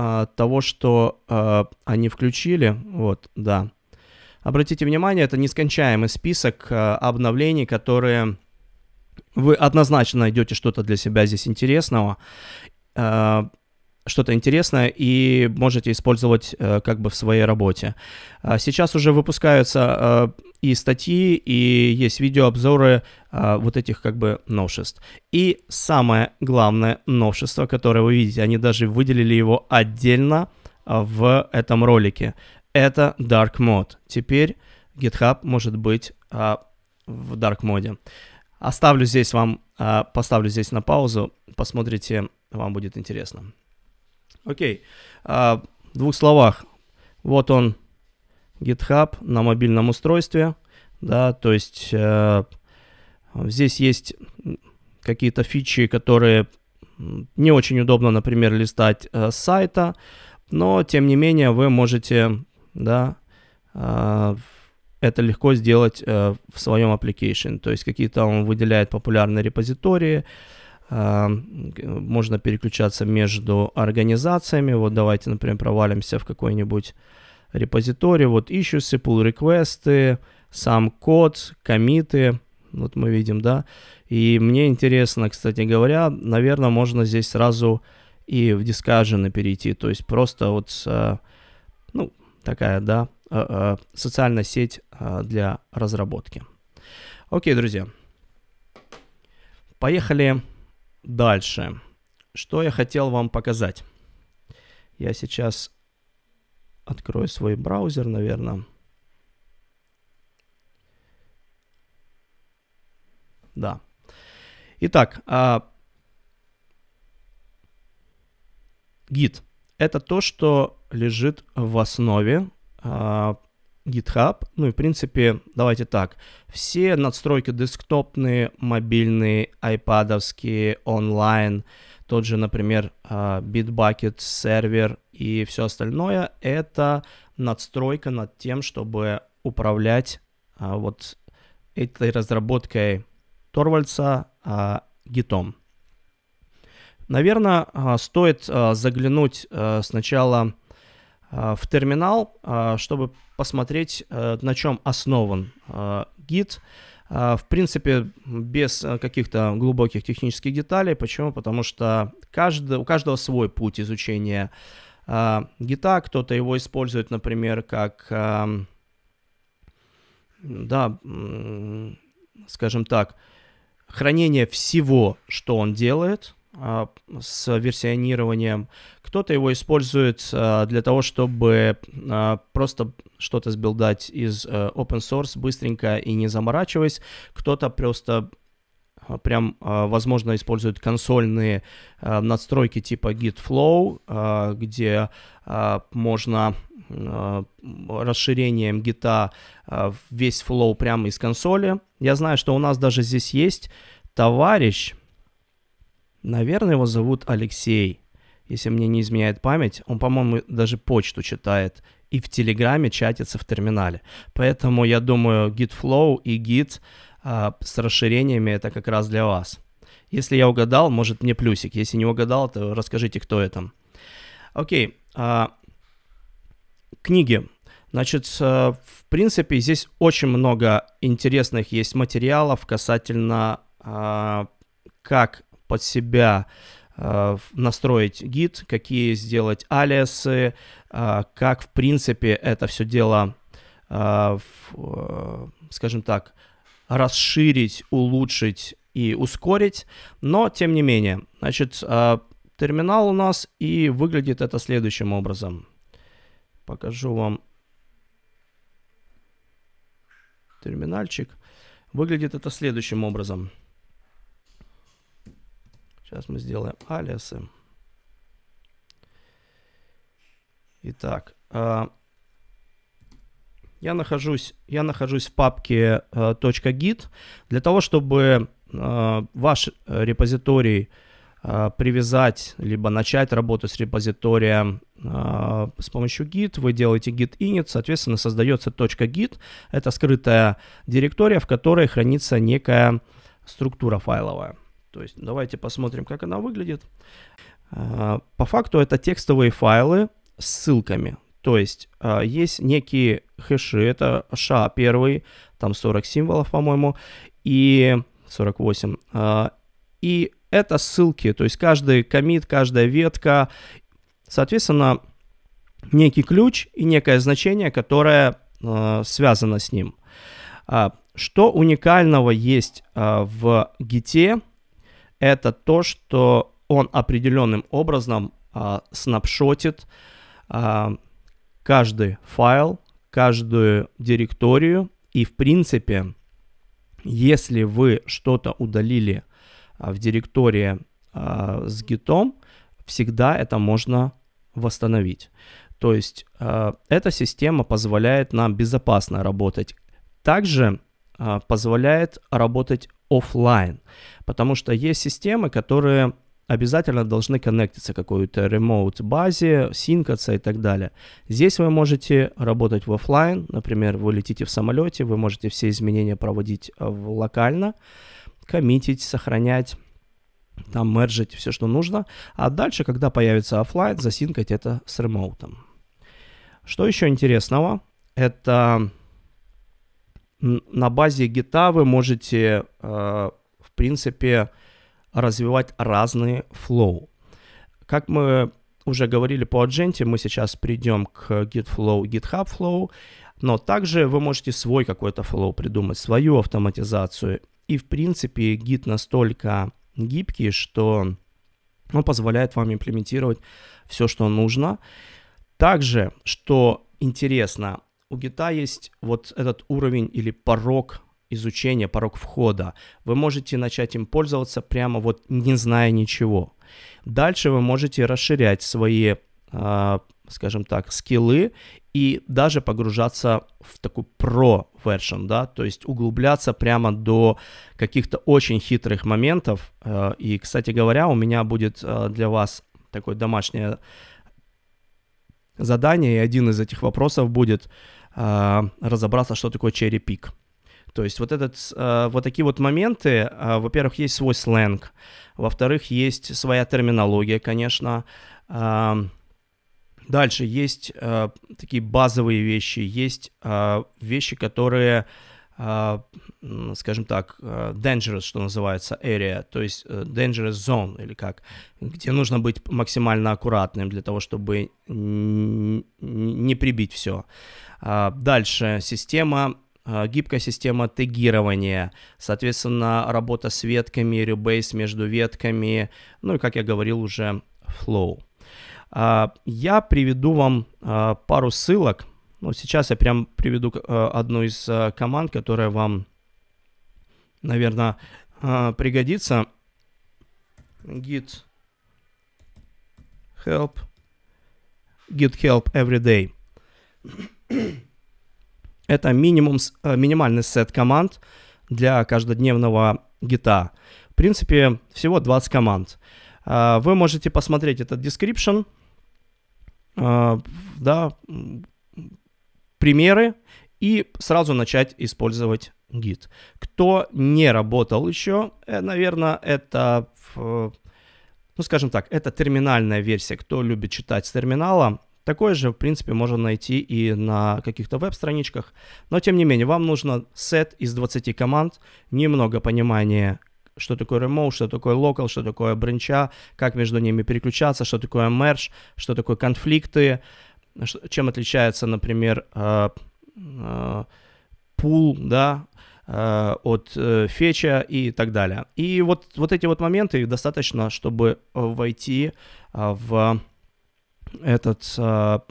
а, того, что а, они включили, вот, да. Обратите внимание, это нескончаемый список а, обновлений, которые вы однозначно найдете что-то для себя здесь интересного. А, что-то интересное и можете использовать э, как бы в своей работе. А сейчас уже выпускаются э, и статьи, и есть видеообзоры э, вот этих как бы новшеств. И самое главное новшество, которое вы видите, они даже выделили его отдельно в этом ролике, это Dark Mode. Теперь GitHub может быть в Dark Mode. Оставлю здесь вам, поставлю здесь на паузу, посмотрите, вам будет интересно. Окей. А, в двух словах. Вот он, GitHub на мобильном устройстве. Да, то есть э, здесь есть какие-то фичи, которые не очень удобно, например, листать э, с сайта, но тем не менее вы можете, да, э, это легко сделать э, в своем application. То есть какие-то он выделяет популярные репозитории, можно переключаться между организациями. Вот давайте, например, провалимся в какой-нибудь репозиторий. Вот issues, pull реквесты сам код, комиты. Вот мы видим, да. И мне интересно, кстати говоря, наверное, можно здесь сразу и в Discussion перейти. То есть просто вот, а, ну, такая, да, а, а, социальная сеть для разработки. Окей, друзья. Поехали Дальше. Что я хотел вам показать? Я сейчас открою свой браузер, наверное. Да. Итак, а... гид. Это то, что лежит в основе а, GitHub. Ну и, в принципе, давайте так. Все надстройки десктопные, мобильные, айпадовские, онлайн, тот же, например, а, Bitbucket, сервер и все остальное, это надстройка над тем, чтобы управлять а, вот этой разработкой Торвальца а, гитом. Наверное, стоит заглянуть сначала Э, в терминал, э, чтобы посмотреть, э, на чем основан гид. В принципе, без каких-то глубоких технических деталей. Почему? Потому что каждый, у каждого свой путь изучения гита. Кто-то его использует, например, как, эм, да, скажем так, хранение всего, что он делает – а, с версионированием. Кто-то его использует а, для того, чтобы а, просто что-то сбилдать из э, open source быстренько и не заморачиваясь. Кто-то просто прям, возможно, использует консольные надстройки типа Git Flow, где можно расширением гита весь флоу прямо из консоли. Я знаю, что у нас даже здесь есть товарищ, Наверное, его зовут Алексей. Если мне не изменяет память, он, по-моему, даже почту читает и в Телеграме чатится в терминале. Поэтому я думаю, GitFlow и Git а, с расширениями это как раз для вас. Если я угадал, может мне плюсик. Если не угадал, то расскажите, кто это. Окей. А, книги. Значит, а, в принципе, здесь очень много интересных есть материалов касательно а, как под себя э, настроить гид, какие сделать алиасы, э, как, в принципе, это все дело, э, скажем так, расширить, улучшить и ускорить. Но, тем не менее, значит, терминал у нас и выглядит это следующим образом. Покажу вам терминальчик. Выглядит это следующим образом. Сейчас мы сделаем алиасы. Итак, а, я нахожусь, я нахожусь в папке а, .git. Для того, чтобы а, ваш репозиторий привязать, либо начать работу с репозиторием с помощью git, вы делаете git init, соответственно, создается .git. Это скрытая директория, в которой хранится некая структура файловая. То есть давайте посмотрим, как она выглядит. А, по факту это текстовые файлы с ссылками. То есть а, есть некие хэши, это SHA-1, там 40 символов, по-моему, и 48. А, и это ссылки, то есть каждый комит, каждая ветка, соответственно, некий ключ и некое значение, которое связано с ним. Что уникального есть в Git это то, что он определенным образом а, снапшотит а, каждый файл, каждую директорию. И в принципе, если вы что-то удалили а, в директории а, с гитом, всегда это можно восстановить. То есть э, эта система позволяет нам безопасно работать. Также э, позволяет работать офлайн, потому что есть системы, которые обязательно должны коннектиться к какой-то remote базе, синкаться и так далее. Здесь вы можете работать в офлайн, например, вы летите в самолете, вы можете все изменения проводить э, локально, коммитить, сохранять, там мержить все, что нужно, а дальше, когда появится офлайн, засинкать это с ремоутом. Что еще интересного? Это на базе гита вы можете, э, в принципе, развивать разные флоу. Как мы уже говорили по Адженте, мы сейчас придем к Git flow, GitHub Flow, но также вы можете свой какой-то flow придумать, свою автоматизацию. И, в принципе, гид настолько гибкий, что он позволяет вам имплементировать все, что нужно. Также, что интересно, у гита есть вот этот уровень или порог изучения, порог входа. Вы можете начать им пользоваться прямо вот не зная ничего. Дальше вы можете расширять свои, э, скажем так, скиллы и даже погружаться в такой про version, да, то есть углубляться прямо до каких-то очень хитрых моментов. Э, и, кстати говоря, у меня будет э, для вас такое домашнее задание, и один из этих вопросов будет – а, разобраться, что такое cherry pick. То есть вот, этот, а, вот такие вот моменты, а, во-первых, есть свой сленг, во-вторых, есть своя терминология, конечно. Дальше есть такие базовые вещи, есть вещи, которые а, скажем так, а, dangerous, что называется, area, то есть э, dangerous zone, или как, где нужно быть максимально аккуратным для того, чтобы не прибить все. А, дальше система гибкая система тегирования, соответственно, работа с ветками, ребейс между ветками, ну и, как я говорил уже, flow. Я приведу вам пару ссылок, ну, сейчас я прям приведу э, одну из э, команд, которая вам, наверное, э, пригодится. Git help. Git help every day. [CLEARS THROAT] Это минимум, минимальный сет команд для каждодневного гита. В принципе, всего 20 команд. Вы можете посмотреть этот description, да, примеры и сразу начать использовать Git. Кто не работал еще, э, наверное, это, ну скажем так, это терминальная версия. Кто любит читать с терминала, Такое же, в принципе, можно найти и на каких-то веб-страничках. Но, тем не менее, вам нужно сет из 20 команд, немного понимания, что такое remote, что такое local, что такое бренча, как между ними переключаться, что такое merge, что такое конфликты, чем отличается, например, а, а, пул, да, а, от э, фетча и так далее. И вот, вот эти вот моменты достаточно, чтобы э, войти в этот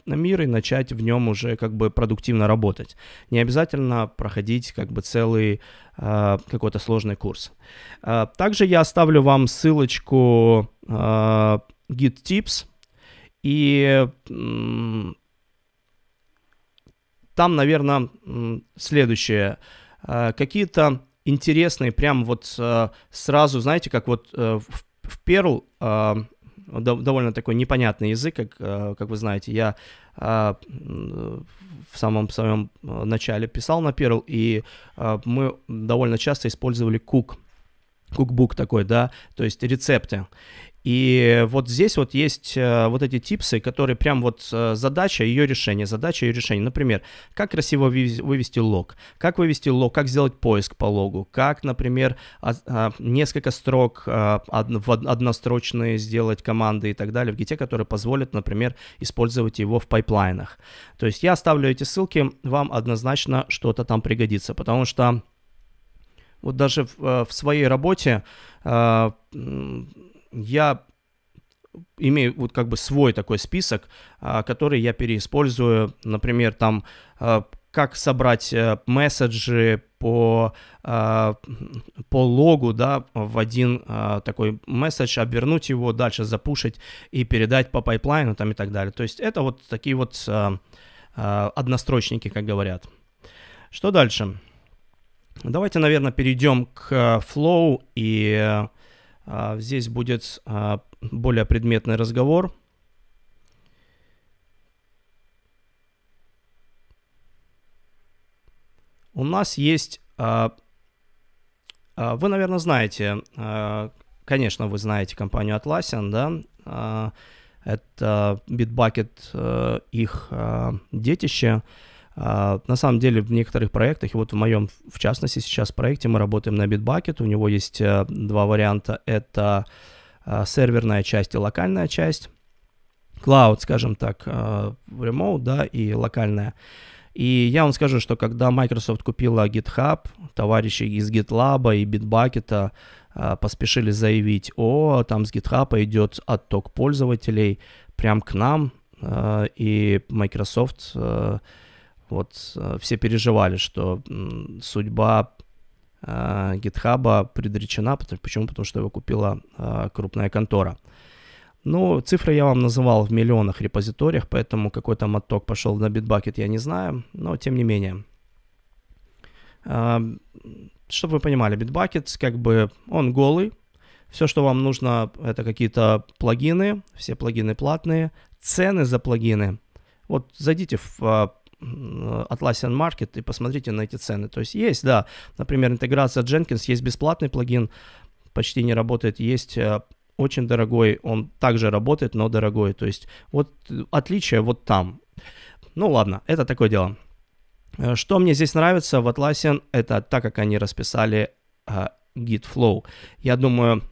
мир и начать в нем уже как бы продуктивно работать. Не обязательно проходить как бы целый какой-то сложный курс. также я оставлю вам ссылочку Git Tips, и там, наверное, следующее. А, какие-то интересные, прям вот э, сразу, знаете, как вот э, в Перл а, довольно такой непонятный язык, как, э, как вы знаете, я а, в самом своем начале писал на Перл, и мы довольно часто использовали кук кукбук такой, да, то есть рецепты. И вот здесь вот есть э, вот эти типсы, которые прям вот э, задача ее решение задача ее решение. Например, как красиво вывести лог, как вывести лог, как сделать поиск по логу, как, например, а, а, несколько строк э, в однострочные сделать команды и так далее в гите, которые позволят, например, использовать его в пайплайнах. То есть я оставлю эти ссылки, вам однозначно что-то там пригодится, потому что вот даже в, в своей работе я имею вот как бы свой такой список, а, который я переиспользую, например, там а, как собрать э, месседжи по, а, по логу, да, в один такой месседж, обернуть его, дальше запушить и передать по пайплайну там и так далее. То есть это вот такие вот однострочники, как говорят. Что дальше? Давайте, наверное, перейдем к Flow э, и э, а, здесь будет а, более предметный разговор. У нас есть... А, вы, наверное, знаете, конечно, вы знаете компанию Atlassian, да? Это Bitbucket, э, их детище. А, на самом деле в некоторых проектах, и вот в моем, в частности, сейчас проекте мы работаем на Bitbucket, у него есть э, два варианта, это э, серверная часть и локальная часть, cloud, скажем так, э, remote, да, и локальная. И я вам скажу, что когда Microsoft купила GitHub, товарищи из GitLab и Bitbucket поспешили заявить, о, там с GitHub идет отток пользователей прям к нам, и Microsoft вот э, все переживали, что судьба э, гитхаба предречена. Почему? Потому что его купила э, крупная контора. Ну, цифры я вам называл в миллионах репозиториях, поэтому какой там отток пошел на Bitbucket, я не знаю, но тем не менее. Чтобы вы понимали, Bitbucket, как бы, он голый, все, что вам нужно, это какие-то плагины, все плагины платные, цены за плагины. Вот зайдите в Э, Atlassian Market и посмотрите на эти цены. То есть есть, да, например, интеграция Jenkins, есть бесплатный плагин, почти не работает, есть э, очень дорогой, он также работает, но дорогой. То есть вот э, отличие вот там. Ну ладно, это такое дело. Что мне здесь нравится в Atlassian, это так как они расписали Git Flow. Я думаю,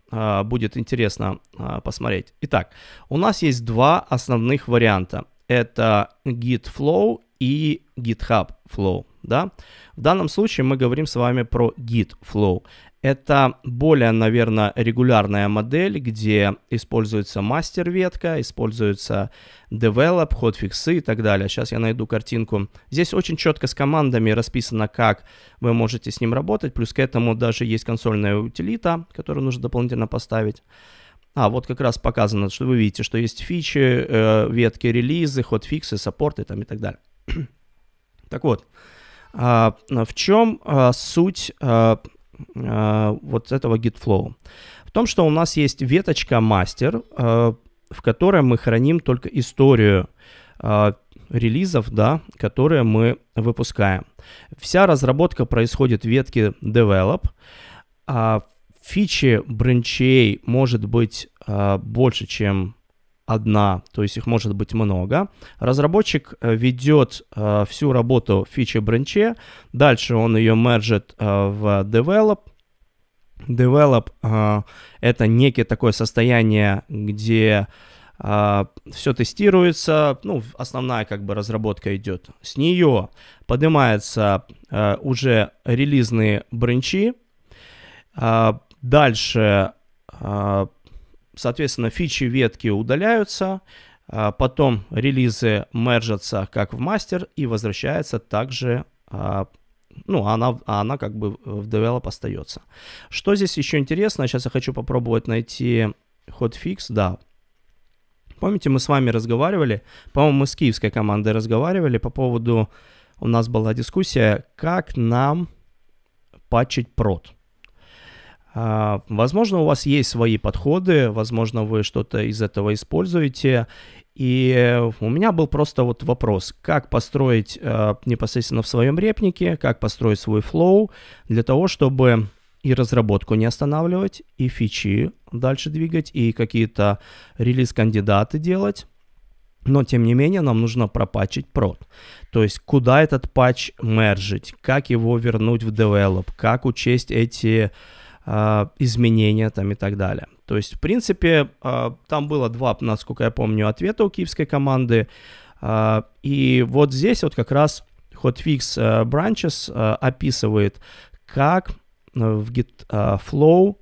будет интересно посмотреть. Итак, у нас есть два основных варианта. Это Git Flow и GitHub Flow. Да? В данном случае мы говорим с вами про Git Flow. Это более, наверное, регулярная модель, где используется мастер-ветка, используется develop, ход и так далее. Сейчас я найду картинку. Здесь очень четко с командами расписано, как вы можете с ним работать. Плюс к этому даже есть консольная утилита, которую нужно дополнительно поставить. А, вот как раз показано, что вы видите, что есть фичи, э, ветки, релизы, ход-фиксы, саппорты там и так далее. Так вот, а, в чем а, суть а, вот этого GitFlow? В том, что у нас есть веточка мастер, в которой мы храним только историю релизов, да, которые мы выпускаем. Вся разработка происходит в ветке develop. фичи бренчей может быть больше, чем одна, то есть их может быть много. Разработчик э, ведет э, всю работу в фиче-бренче, дальше он ее мержит э, в develop. Develop э, — это некое такое состояние, где Uh, э, все тестируется, ну, основная как бы разработка идет. С нее поднимаются uh, э, уже релизные бренчи, uh, дальше Соответственно, фичи ветки удаляются, а потом релизы мержатся как в мастер и возвращается также а, ну, она, а она как бы в develop остается. Что здесь еще интересно? Сейчас я хочу попробовать найти hotfix, да. Помните, мы с вами разговаривали, по-моему, мы с киевской командой разговаривали по поводу, у нас была дискуссия, как нам патчить прод. А, возможно, у вас есть свои подходы, возможно, вы что-то из этого используете. И э, у меня был просто вот вопрос, как построить э, непосредственно в своем репнике, как построить свой флоу для того, чтобы и разработку не останавливать, и фичи дальше двигать, и какие-то релиз-кандидаты делать. Но, тем не менее, нам нужно пропатчить прод. То есть, куда этот патч мержить, как его вернуть в develop, как учесть эти Э, изменения там и так далее. То есть, в принципе, э, там было два, насколько я помню, ответа у киевской команды. Э, и вот здесь вот как раз Hotfix Branches описывает, как в Git Flow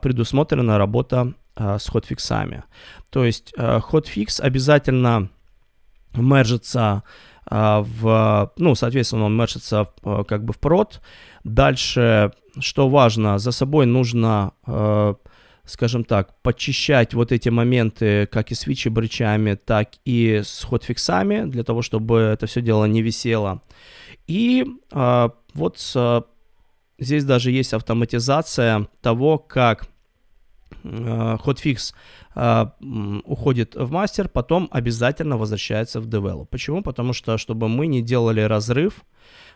предусмотрена работа с хотфиксами. То есть хотфикс обязательно мержится в, ну, соответственно, он мержится как бы в прод. Дальше что важно, за собой нужно, э, скажем так, подчищать вот эти моменты, как и с вичи-брычами, так и с хот для того, чтобы это все дело не висело. И э, вот с, здесь даже есть автоматизация того, как э, hotfix э, уходит в мастер, потом обязательно возвращается в develop. Почему? Потому что, чтобы мы не делали разрыв,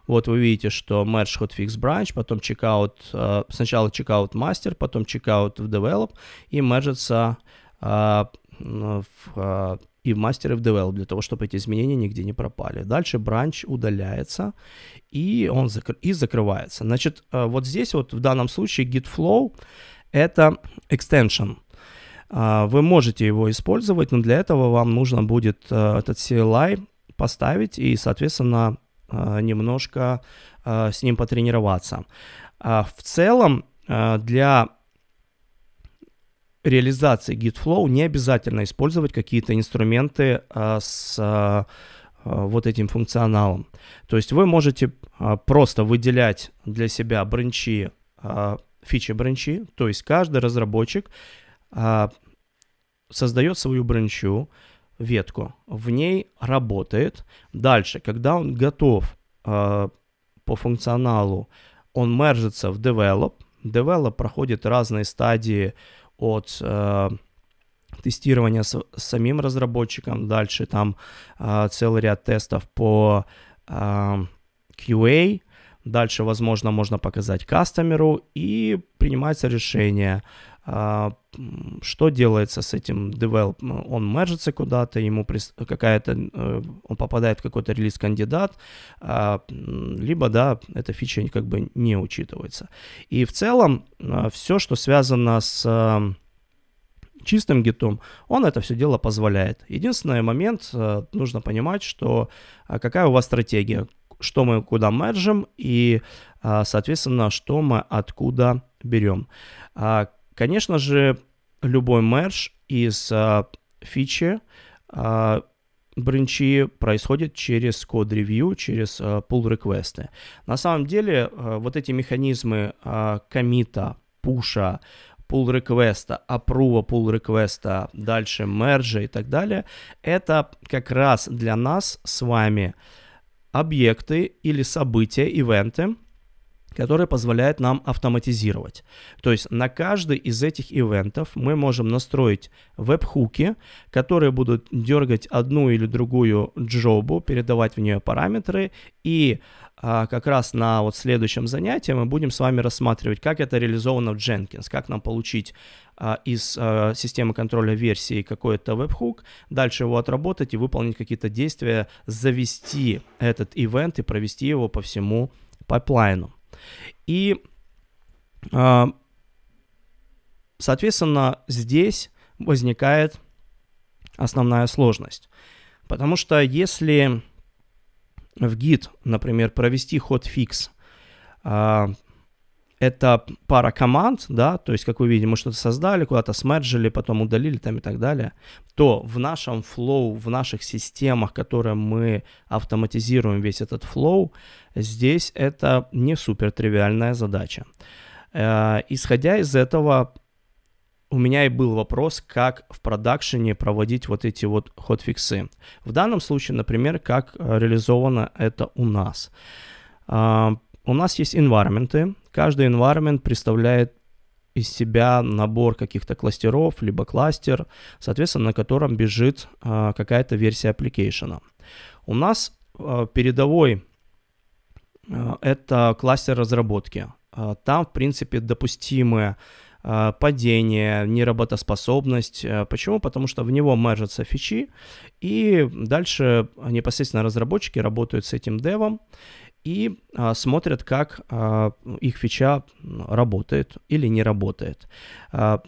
вот вы видите, что merge hotfix branch, потом checkout, э, сначала checkout master, потом checkout в develop и мержится э, в э, и в мастер и в Develop, для того, чтобы эти изменения нигде не пропали. Дальше бранч удаляется, и он закр... и закрывается. Значит, вот здесь вот в данном случае git flow это extension. Вы можете его использовать, но для этого вам нужно будет этот CLI поставить и, соответственно, Э, немножко э, с ним потренироваться. А в целом э, для реализации GitFlow не обязательно использовать какие-то инструменты с вот этим функционалом. То есть вы можете просто выделять для себя бренчи, фичи бренчи, то есть каждый разработчик создает свою бренчу, ветку, в ней работает. Дальше, когда он готов э, по функционалу, он мержится в develop. Develop проходит разные стадии от э, тестирования с, самим разработчиком, дальше там э, целый ряд тестов по э, QA, дальше, возможно, можно показать кастомеру и принимается решение – а, что делается с этим develop? Он мержится куда-то, ему какая-то, э, он попадает в какой-то релиз кандидат, а, либо, да, эта фича как бы не учитывается. И в целом а, все, что связано с чистым гитом, он это все дело позволяет. Единственный момент, э, нужно понимать, что какая у вас стратегия, что мы куда мержим и, соответственно, что мы откуда берем. Конечно же, любой мерж из а, фичи а, бринчи происходит через код ревью, через а, pull реквесты На самом деле, а, вот эти механизмы а, комита, пуша, pull реквеста апрува pull реквеста дальше мержа и так далее, это как раз для нас с вами объекты или события, ивенты – которая позволяет нам автоматизировать. То есть на каждый из этих ивентов мы можем настроить веб-хуки, которые будут дергать одну или другую джобу, передавать в нее параметры, и а, как раз на вот следующем занятии мы будем с вами рассматривать, как это реализовано в Jenkins, как нам получить а, из а, системы контроля версии какой-то веб-хук, дальше его отработать и выполнить какие-то действия, завести этот ивент и провести его по всему пайплайну. И, а, соответственно, здесь возникает основная сложность. Потому что если в Git, например, провести ход фикс, а, это пара команд, да, то есть, как вы видите, мы что-то создали, куда-то смерджили, потом удалили там и так далее, то в нашем флоу, в наших системах, которые мы автоматизируем весь этот флоу, Здесь это не супер тривиальная задача. Э, исходя из этого, у меня и был вопрос, как в продакшене проводить вот эти вот хотфиксы. В данном случае, например, как э, реализовано это у нас. Э, у нас есть environment. Каждый environment представляет из себя набор каких-то кластеров, либо кластер, соответственно, на котором бежит какая-то версия application. У нас передовой Э, это кластер разработки. Э, там, в принципе, допустимы э, падение, неработоспособность. Почему? Потому что в него мержатся фичи, и дальше непосредственно разработчики работают с этим девом и смотрят, как их фича работает или не работает.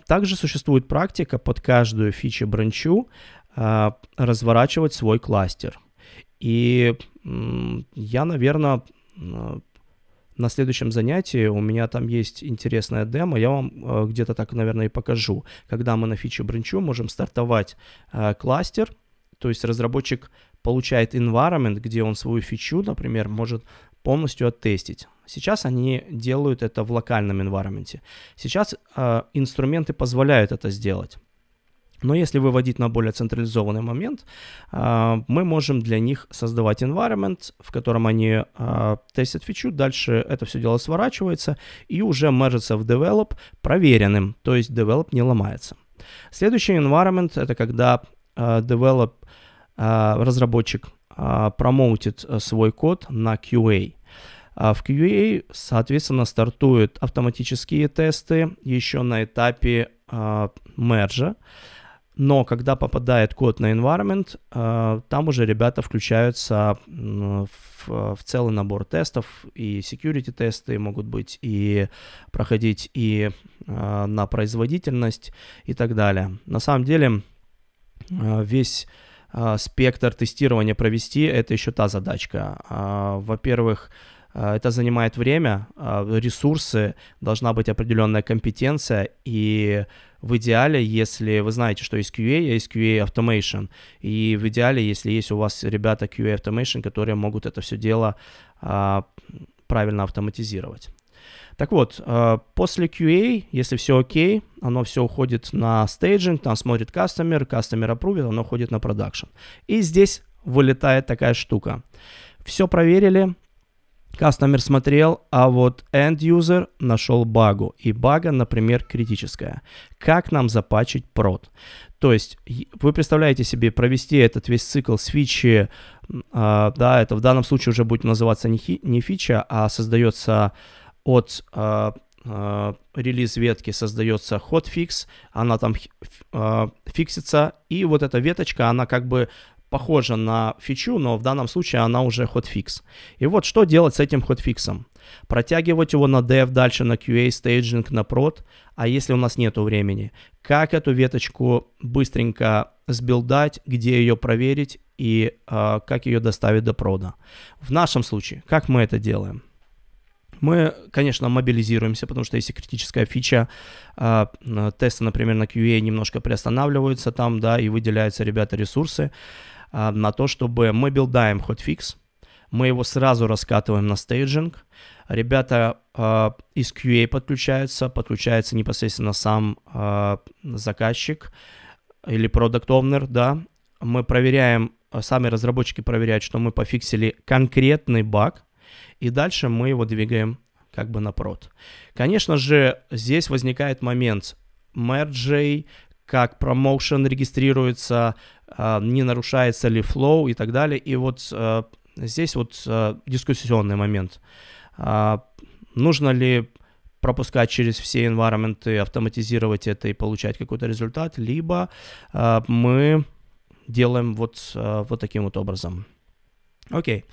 также существует практика под каждую фичу бранчу разворачивать свой кластер. И я, наверное, Э, на следующем занятии у меня там есть интересная демо, я вам э, где-то так, наверное, и покажу. Когда мы на фичу бренчу можем стартовать э, кластер, то есть разработчик получает environment, где он свою фичу, например, может полностью оттестить. Сейчас они делают это в локальном environment. Сейчас э, инструменты позволяют это сделать. Но если выводить на более централизованный момент, а, мы можем для них создавать environment, в котором они а, тестят фичу, дальше это все дело сворачивается и уже мержится в develop проверенным, то есть develop не ломается. Следующий environment — это когда а, develop, разработчик промоутит свой код на QA. В QA, соответственно, стартуют автоматические тесты еще на этапе мержа. Uh, но когда попадает код на environment, э, там уже ребята включаются в, в целый набор тестов, и security тесты могут быть, и проходить и э, на производительность и так далее. На самом деле э, весь спектр тестирования провести, это еще та задачка. Во-первых, это занимает время, ресурсы, должна быть определенная компетенция и в идеале, если вы знаете, что есть QA, есть QA Automation, и в идеале, если есть у вас ребята QA Automation, которые могут это все дело а, правильно автоматизировать. Так вот, э, после QA, если все окей, оно все уходит на стейджинг, там смотрит кастомер, кастомер опрувит, оно уходит на продакшн. И здесь вылетает такая штука. Все проверили, Кастомер смотрел, а вот end-user нашел багу. И бага, например, критическая. Как нам запачить прод? То есть вы представляете себе провести этот весь цикл свичи, э, да, это в данном случае уже будет называться не, хи, не фича, а создается от э, э, релиз ветки создается hotfix, она там э, фиксится, и вот эта веточка, она как бы похожа на фичу, но в данном случае она уже hotfix. И вот что делать с этим hotfix? Протягивать его на dev, дальше на QA, стейджинг, на прод, а если у нас нету времени, как эту веточку быстренько сбилдать, где ее проверить и э, как ее доставить до прода. В нашем случае, как мы это делаем? Мы, конечно, мобилизируемся, потому что если критическая фича, э, тесты, например, на QA немножко приостанавливаются там, да, и выделяются, ребята, ресурсы, а, на то, чтобы мы билдаем хотфикс, мы его сразу раскатываем на стейджинг, ребята э, из QA подключаются, подключается непосредственно сам э, заказчик или product owner, да, мы проверяем, сами разработчики проверяют, что мы пофиксили конкретный баг, и дальше мы его двигаем как бы на прод. Конечно же, здесь возникает момент мерджей, как промоушен регистрируется, а, не нарушается ли флоу и так далее. И вот э, здесь вот э, дискуссионный момент. А, нужно ли пропускать через все environment, автоматизировать это и получать какой-то результат, либо э, мы делаем вот, вот таким вот образом. Окей.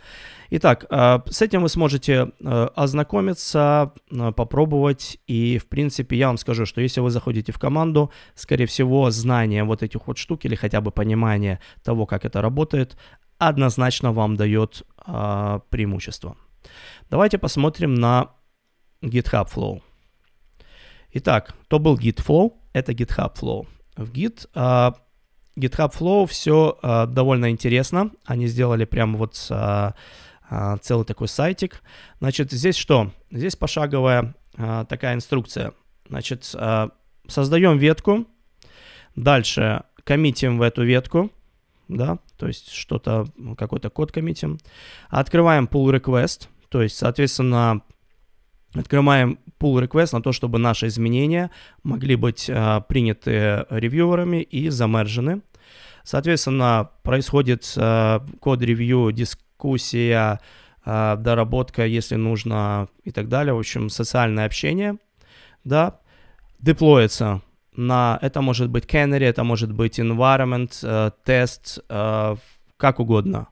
Итак, а, с этим вы сможете а, ознакомиться, а, попробовать. И, в принципе, я вам скажу, что если вы заходите в команду, скорее всего, знание вот этих вот штук или хотя бы понимание того, как это работает, однозначно вам дает преимущество. Давайте посмотрим на GitHub Flow. Итак, то был Git Flow, это GitHub Flow. В Git GitHub Flow все э, довольно интересно. Они сделали прям вот э, э, целый такой сайтик. Значит, здесь что? Здесь пошаговая э, такая инструкция. Значит, э, создаем ветку. Дальше коммитим в эту ветку. Да, то есть что-то, какой-то код коммитим. Открываем pull request. То есть, соответственно, Открываем pull request на то, чтобы наши изменения могли быть э, приняты ревьюерами и замержены. Соответственно, происходит э, код-ревью, дискуссия, э, доработка, если нужно и так далее. В общем, социальное общение, да, деплоится на... Это может быть Canary, это может быть environment, тест, э, как угодно.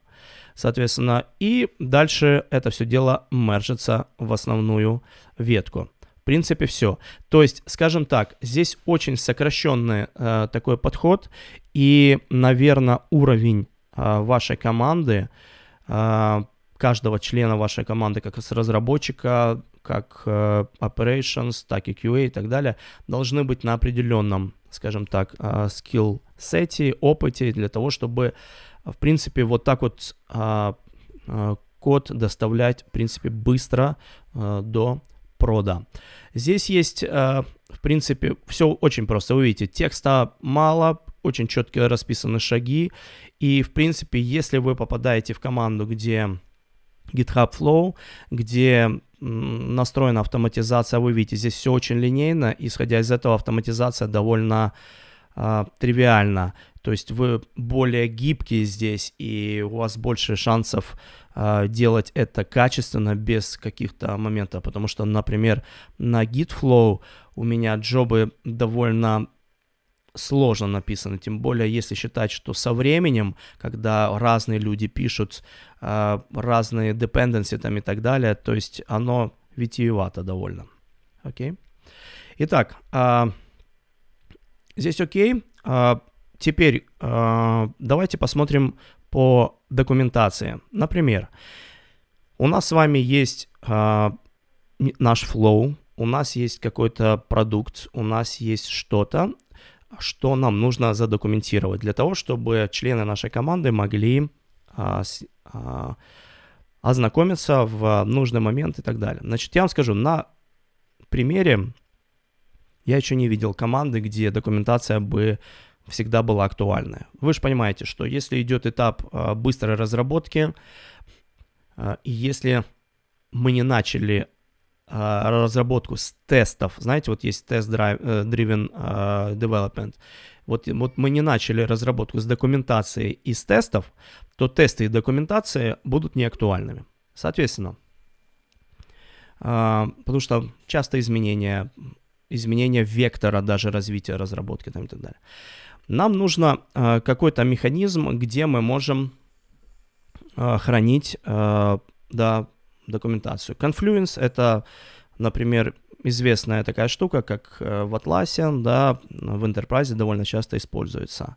Соответственно, и дальше это все дело мержится в основную ветку принципе, все. То есть, скажем так, здесь очень сокращенный э, такой подход, и, наверное, уровень э, вашей команды, э, каждого члена вашей команды, как с разработчика, как э, operations, так и QA и так далее, должны быть на определенном, скажем так, э, skill сете, опыте для того, чтобы, в принципе, вот так вот э, э код доставлять, в принципе, быстро э, до прода. Здесь есть, э, в принципе, все очень просто. Вы видите, текста мало, очень четко расписаны шаги. И, в принципе, если вы попадаете в команду, где GitHub Flow, где настроена автоматизация, вы видите, здесь все очень линейно, исходя из этого автоматизация довольно э, тривиальна. То есть вы более гибкие здесь, и у вас больше шансов э, а, делать это качественно, без каких-то моментов. Потому что, например, на GitFlow у меня джобы довольно сложно написано, тем более если считать, что со временем, когда разные люди пишут э, разные dependency там и так далее, то есть оно витиевато довольно. Окей. Okay. Итак, э, здесь окей. Okay. Э, теперь э, давайте посмотрим по документации. Например, у нас с вами есть э, наш flow, у нас есть какой-то продукт, у нас есть что-то, что нам нужно задокументировать для того, чтобы члены нашей команды могли а, с, а, ознакомиться в нужный момент и так далее. Значит, я вам скажу, на примере я еще не видел команды, где документация бы всегда была актуальная. Вы же понимаете, что если идет этап э, быстрой разработки, э, и если мы не начали э, разработку с тестов, знаете, вот есть тест-driven development, вот, вот мы не начали разработку с документации и с тестов, то тесты и документация будут неактуальными. Соответственно, потому что часто изменения, изменения вектора даже развития разработки там и так далее. Нам нужно э, какой-то механизм, где мы можем э, хранить э, да, документацию. Confluence — это, например, известная такая штука, как в Atlassian, да, в Enterprise довольно часто используется.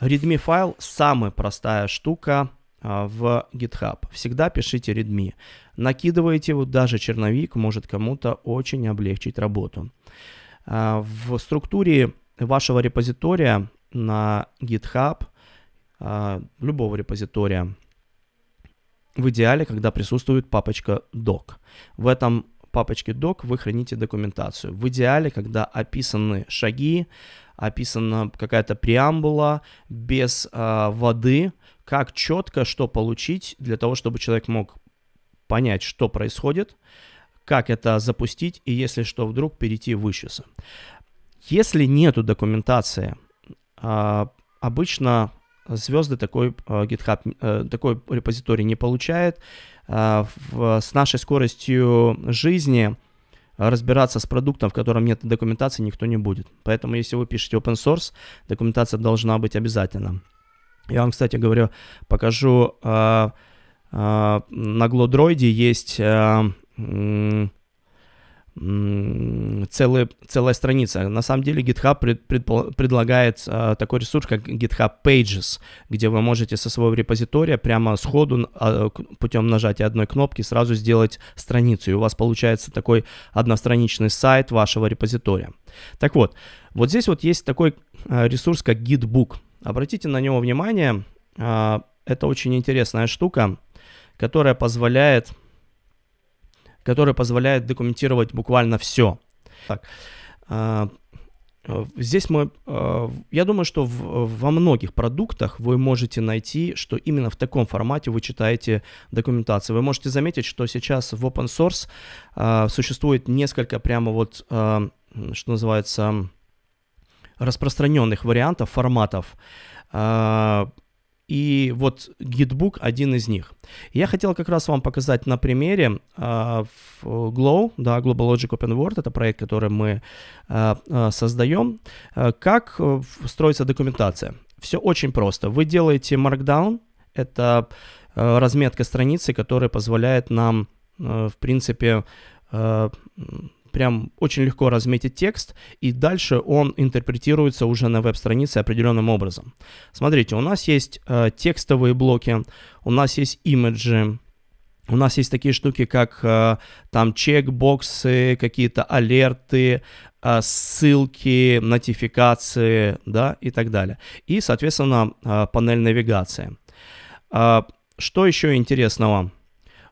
Readme файл – самая простая штука в GitHub. Всегда пишите readme. Накидываете его, даже черновик может кому-то очень облегчить работу. В структуре вашего репозитория на GitHub, а, любого репозитория, в идеале, когда присутствует папочка doc. В этом папочке doc вы храните документацию. В идеале, когда описаны шаги, описана какая-то преамбула без а, воды, как четко что получить для того, чтобы человек мог понять, что происходит, как это запустить и если что вдруг перейти выше ищуса. Если нету документации, а, обычно звезды такой а, GitHub, э, такой репозиторий не получает. А, с нашей скоростью жизни разбираться с продуктом, в котором нет документации, никто не будет. Поэтому, если вы пишете open source, документация должна быть обязательно. Я вам, кстати, говорю, покажу на Glodroid есть целая, целая страница. На самом деле GitHub пред, предпол, предлагает а, такой ресурс, как GitHub Pages, где вы можете со своего репозитория прямо сходу а, путем нажатия одной кнопки сразу сделать страницу, и у вас получается такой одностраничный сайт вашего репозитория. Так вот, вот здесь вот есть такой а, ресурс, как Gitbook. Обратите на него внимание, а, это очень интересная штука, которая позволяет который позволяет документировать буквально все. Так, а, Здесь мы, а, я думаю, что во многих продуктах вы можете найти, что именно в таком формате вы читаете документацию. Вы можете заметить, что сейчас в open source а, существует несколько прямо вот, что называется, распространенных вариантов, форматов и вот GitBook один из них. Я хотел как раз вам показать на примере э, Glow, да, Global Logic Open World, это проект, который мы а, а, э, создаем, э, как строится документация. Все очень просто. Вы делаете Markdown, это э, разметка страницы, которая позволяет нам, э, в принципе, э, прям очень легко разметить текст, и дальше он интерпретируется уже на веб-странице определенным образом. Смотрите, у нас есть э, текстовые блоки, у нас есть имиджи, у нас есть такие штуки, как э, там чекбоксы, какие-то алерты, э, ссылки, нотификации, да, и так далее. И, соответственно, э, панель навигации. Э, что еще интересного?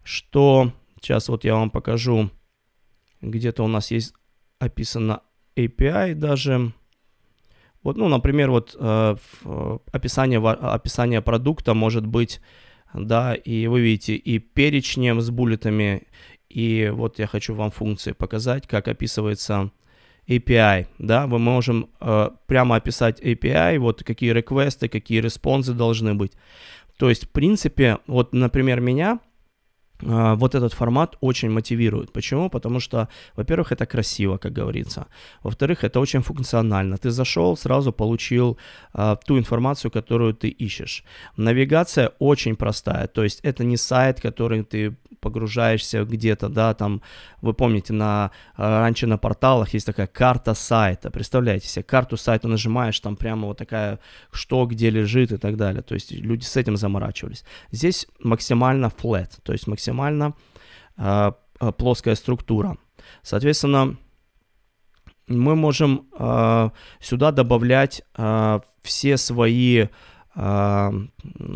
Что сейчас вот я вам покажу где-то у нас есть описано API даже. Вот, ну, например, вот э, э, описание, описание продукта может быть, да, и вы видите и перечнем с буллетами, и вот я хочу вам функции показать, как описывается API, да, мы можем э, прямо описать API, вот какие реквесты, какие респонсы должны быть. То есть, в принципе, вот, например, меня – а, вот этот формат очень мотивирует. Почему? Потому что, во-первых, это красиво, как говорится. Во-вторых, это очень функционально. Ты зашел, сразу получил э, ту информацию, которую ты ищешь. Навигация очень простая. То есть это не сайт, который ты погружаешься где-то, да, там, вы помните, на, а, раньше на порталах есть такая карта сайта. Представляете себе, карту сайта нажимаешь, там прямо вот такая, что где лежит и так далее. То есть люди с этим заморачивались. Здесь максимально flat, то есть максимально максимально э, плоская структура. Соответственно, мы можем э, сюда добавлять э, все свои э,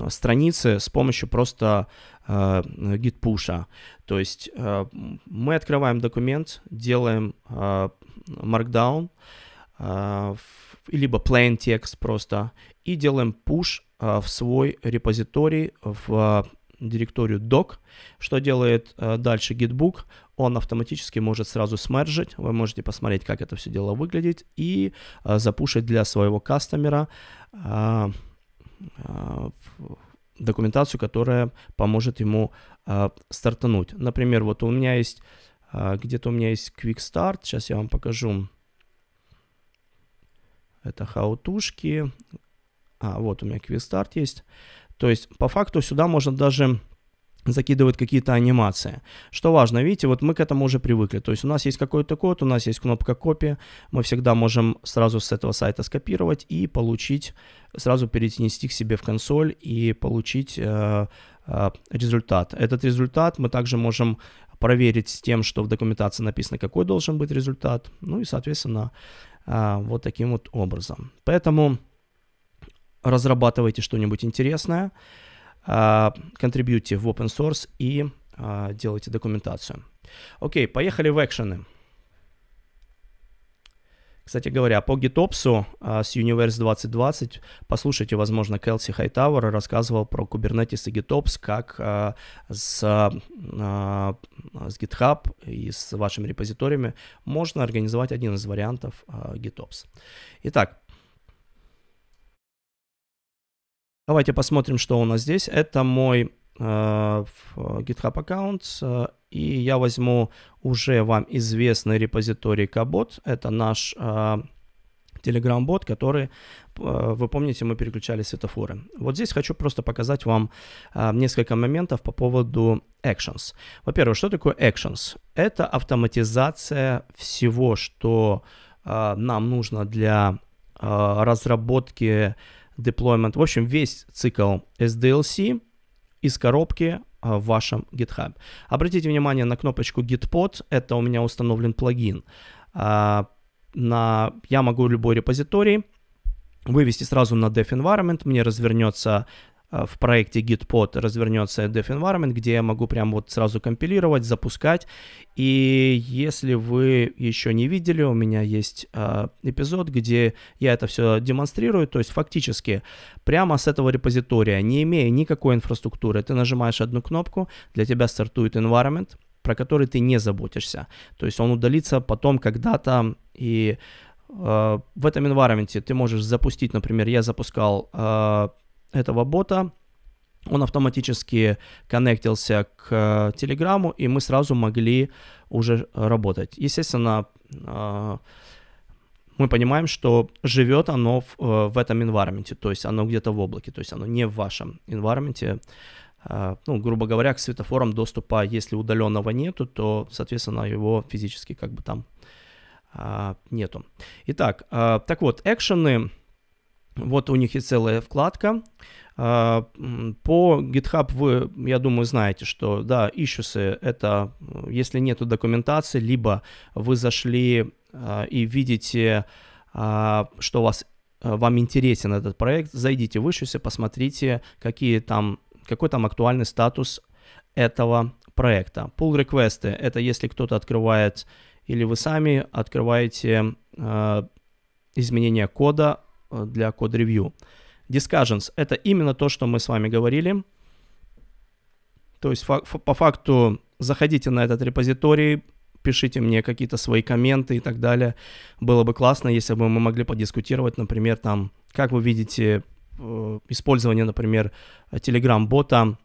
страницы с помощью просто э, гид-пуша. То есть э, мы открываем документ, делаем э, markdown, э, либо plain text просто, и делаем push в свой репозиторий в директорию doc. Что делает э, дальше Gitbook? Он автоматически может сразу смерджить. Вы можете посмотреть, как это все дело выглядит и э, запушить для своего кастомера а, а, документацию, которая поможет ему а, стартануть. Например, вот у меня есть где-то у меня есть Quick Start. Сейчас я вам покажу. Это хаутушки. А, вот у меня Quick Start есть. То есть, по факту, сюда можно даже закидывают какие-то анимации. Что важно, видите, вот мы к этому уже привыкли. То есть у нас есть какой-то код, у нас есть кнопка копии, мы всегда можем сразу с этого сайта скопировать и получить, сразу перенести к себе в консоль и получить э, э, результат. Этот результат мы также можем проверить с тем, что в документации написано, какой должен быть результат, ну и, соответственно, э, вот таким вот образом. Поэтому разрабатывайте что-нибудь интересное, а, контрибьюйте в open source и а, делайте документацию. Окей, поехали в экшены. Кстати говоря, по GitOps а, с Universe 2020, послушайте, возможно, Келси Хайтауэр рассказывал про Kubernetes и GitOps, как с, с GitHub и с вашими репозиториями можно организовать один из вариантов GitOps. Итак, Давайте посмотрим, что у нас здесь. Это мой э, GitHub аккаунт. Э, и я возьму уже вам известный репозиторий Кабот. Это наш э, Telegram-бот, который, э, вы помните, мы переключали светофоры. Вот здесь хочу просто показать вам э, несколько моментов по поводу actions. Во-первых, что такое actions? Это автоматизация всего, что э, нам нужно для разработки deployment. В общем, весь цикл SDLC из коробки а, в вашем GitHub. Обратите внимание на кнопочку Gitpod. Это у меня установлен плагин. А, на, я могу любой репозиторий вывести сразу на Dev Environment. Мне развернется Э, в проекте Gitpod развернется Dev Environment, где я могу прям вот сразу компилировать, запускать. И если вы еще не видели, у меня есть э, эпизод, где я это все демонстрирую. То есть фактически прямо с этого репозитория, не имея никакой инфраструктуры, ты нажимаешь одну кнопку, для тебя стартует environment, про который ты не заботишься. То есть он удалится потом когда-то и э, в этом environment ты можешь запустить, например, я запускал этого бота, он автоматически коннектился к э, Телеграму, и мы сразу могли уже работать. Естественно, э, мы понимаем, что живет оно в, э, в этом environment, то есть оно где-то в облаке, то есть оно не в вашем environment. Ну, грубо говоря, к светофорам доступа, если удаленного нету, то, соответственно, его физически как бы там нету. Итак, так вот, экшены вот у них и целая вкладка. А, по GitHub вы, я думаю, знаете, что, да, issues — это если нету документации, либо вы зашли а, и видите, а, что у вас вам интересен этот проект, зайдите в issues и посмотрите, какие там, какой там актуальный статус этого проекта. Pull реквесты это если кто-то открывает или вы сами открываете изменения кода Э, для код-ревью. Discussions — это именно то, что мы с вами говорили. То есть фа по факту заходите на этот репозиторий, пишите мне какие-то свои комменты и так далее. Было бы классно, если бы мы могли подискутировать, например, там, как вы видите э, использование, например, Telegram-бота.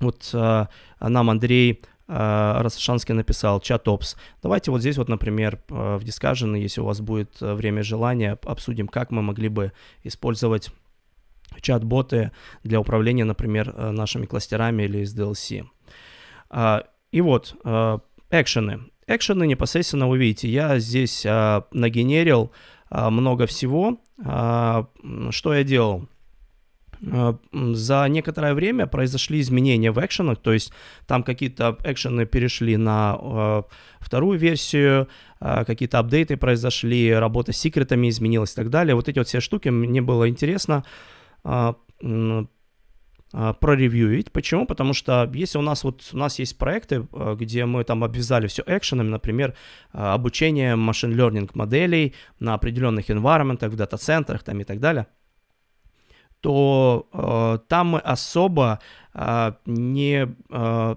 Вот э, нам Андрей Э, Рассашанский написал, чат-опс. Давайте вот здесь вот, например, э, в Discussion, если у вас будет э, время и желание, обсудим, как мы могли бы использовать чат-боты для управления, например, нашими кластерами или из DLC. А, и вот, экшены. Экшены непосредственно вы видите. Я здесь нагенерил много всего. Что я делал? Э, за некоторое время произошли изменения в экшенах, то есть там какие-то экшены перешли на э, вторую версию, э, какие-то апдейты произошли, работа с секретами изменилась и так далее. Вот эти вот все штуки мне было интересно э, э проревьюить. Почему? Потому что если у нас вот у нас есть проекты, э, где мы там обвязали все экшенами, например, обучение машин learning моделей на определенных environment, в дата-центрах там и так далее – то э, там мы особо э, не э,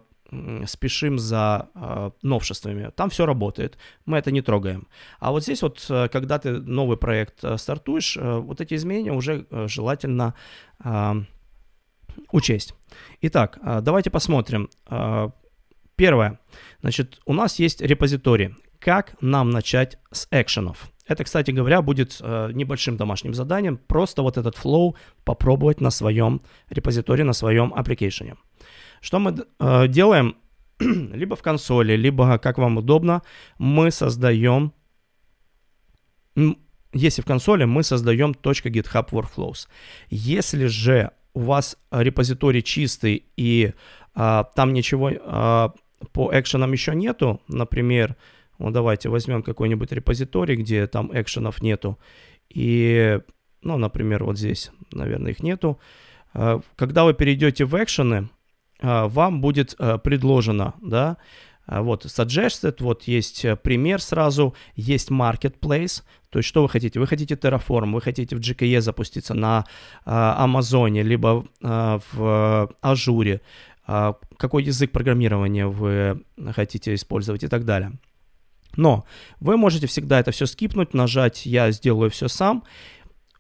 спешим за э, новшествами. Там все работает, мы это не трогаем. А вот здесь вот, э, когда ты новый проект э, стартуешь, э, вот эти изменения уже э, желательно э, учесть. Итак, э, давайте посмотрим. Э, первое. Значит, у нас есть репозитории Как нам начать с экшенов? Это, кстати говоря, будет э, небольшим домашним заданием, просто вот этот flow попробовать на своем репозитории, на своем application. Что мы э, делаем? [CLEARS THROAT] либо в консоли, либо, как вам удобно, мы создаем, если в консоли, мы создаем .github workflows. Если же у вас репозиторий чистый и а, там ничего а, по экшенам еще нету, например, ну давайте возьмем какой-нибудь репозиторий, где там экшенов нету, и, ну, например, вот здесь, наверное, их нету. А, когда вы перейдете в экшены, а, вам будет а, предложено, да, вот suggested, вот есть э, пример сразу, есть marketplace, то есть что вы хотите? Вы хотите Terraform, вы хотите в GKE запуститься на Амазоне, либо в э, Ажуре, какой язык программирования вы хотите использовать и так далее. Но вы можете всегда это все скипнуть, нажать «Я сделаю все сам».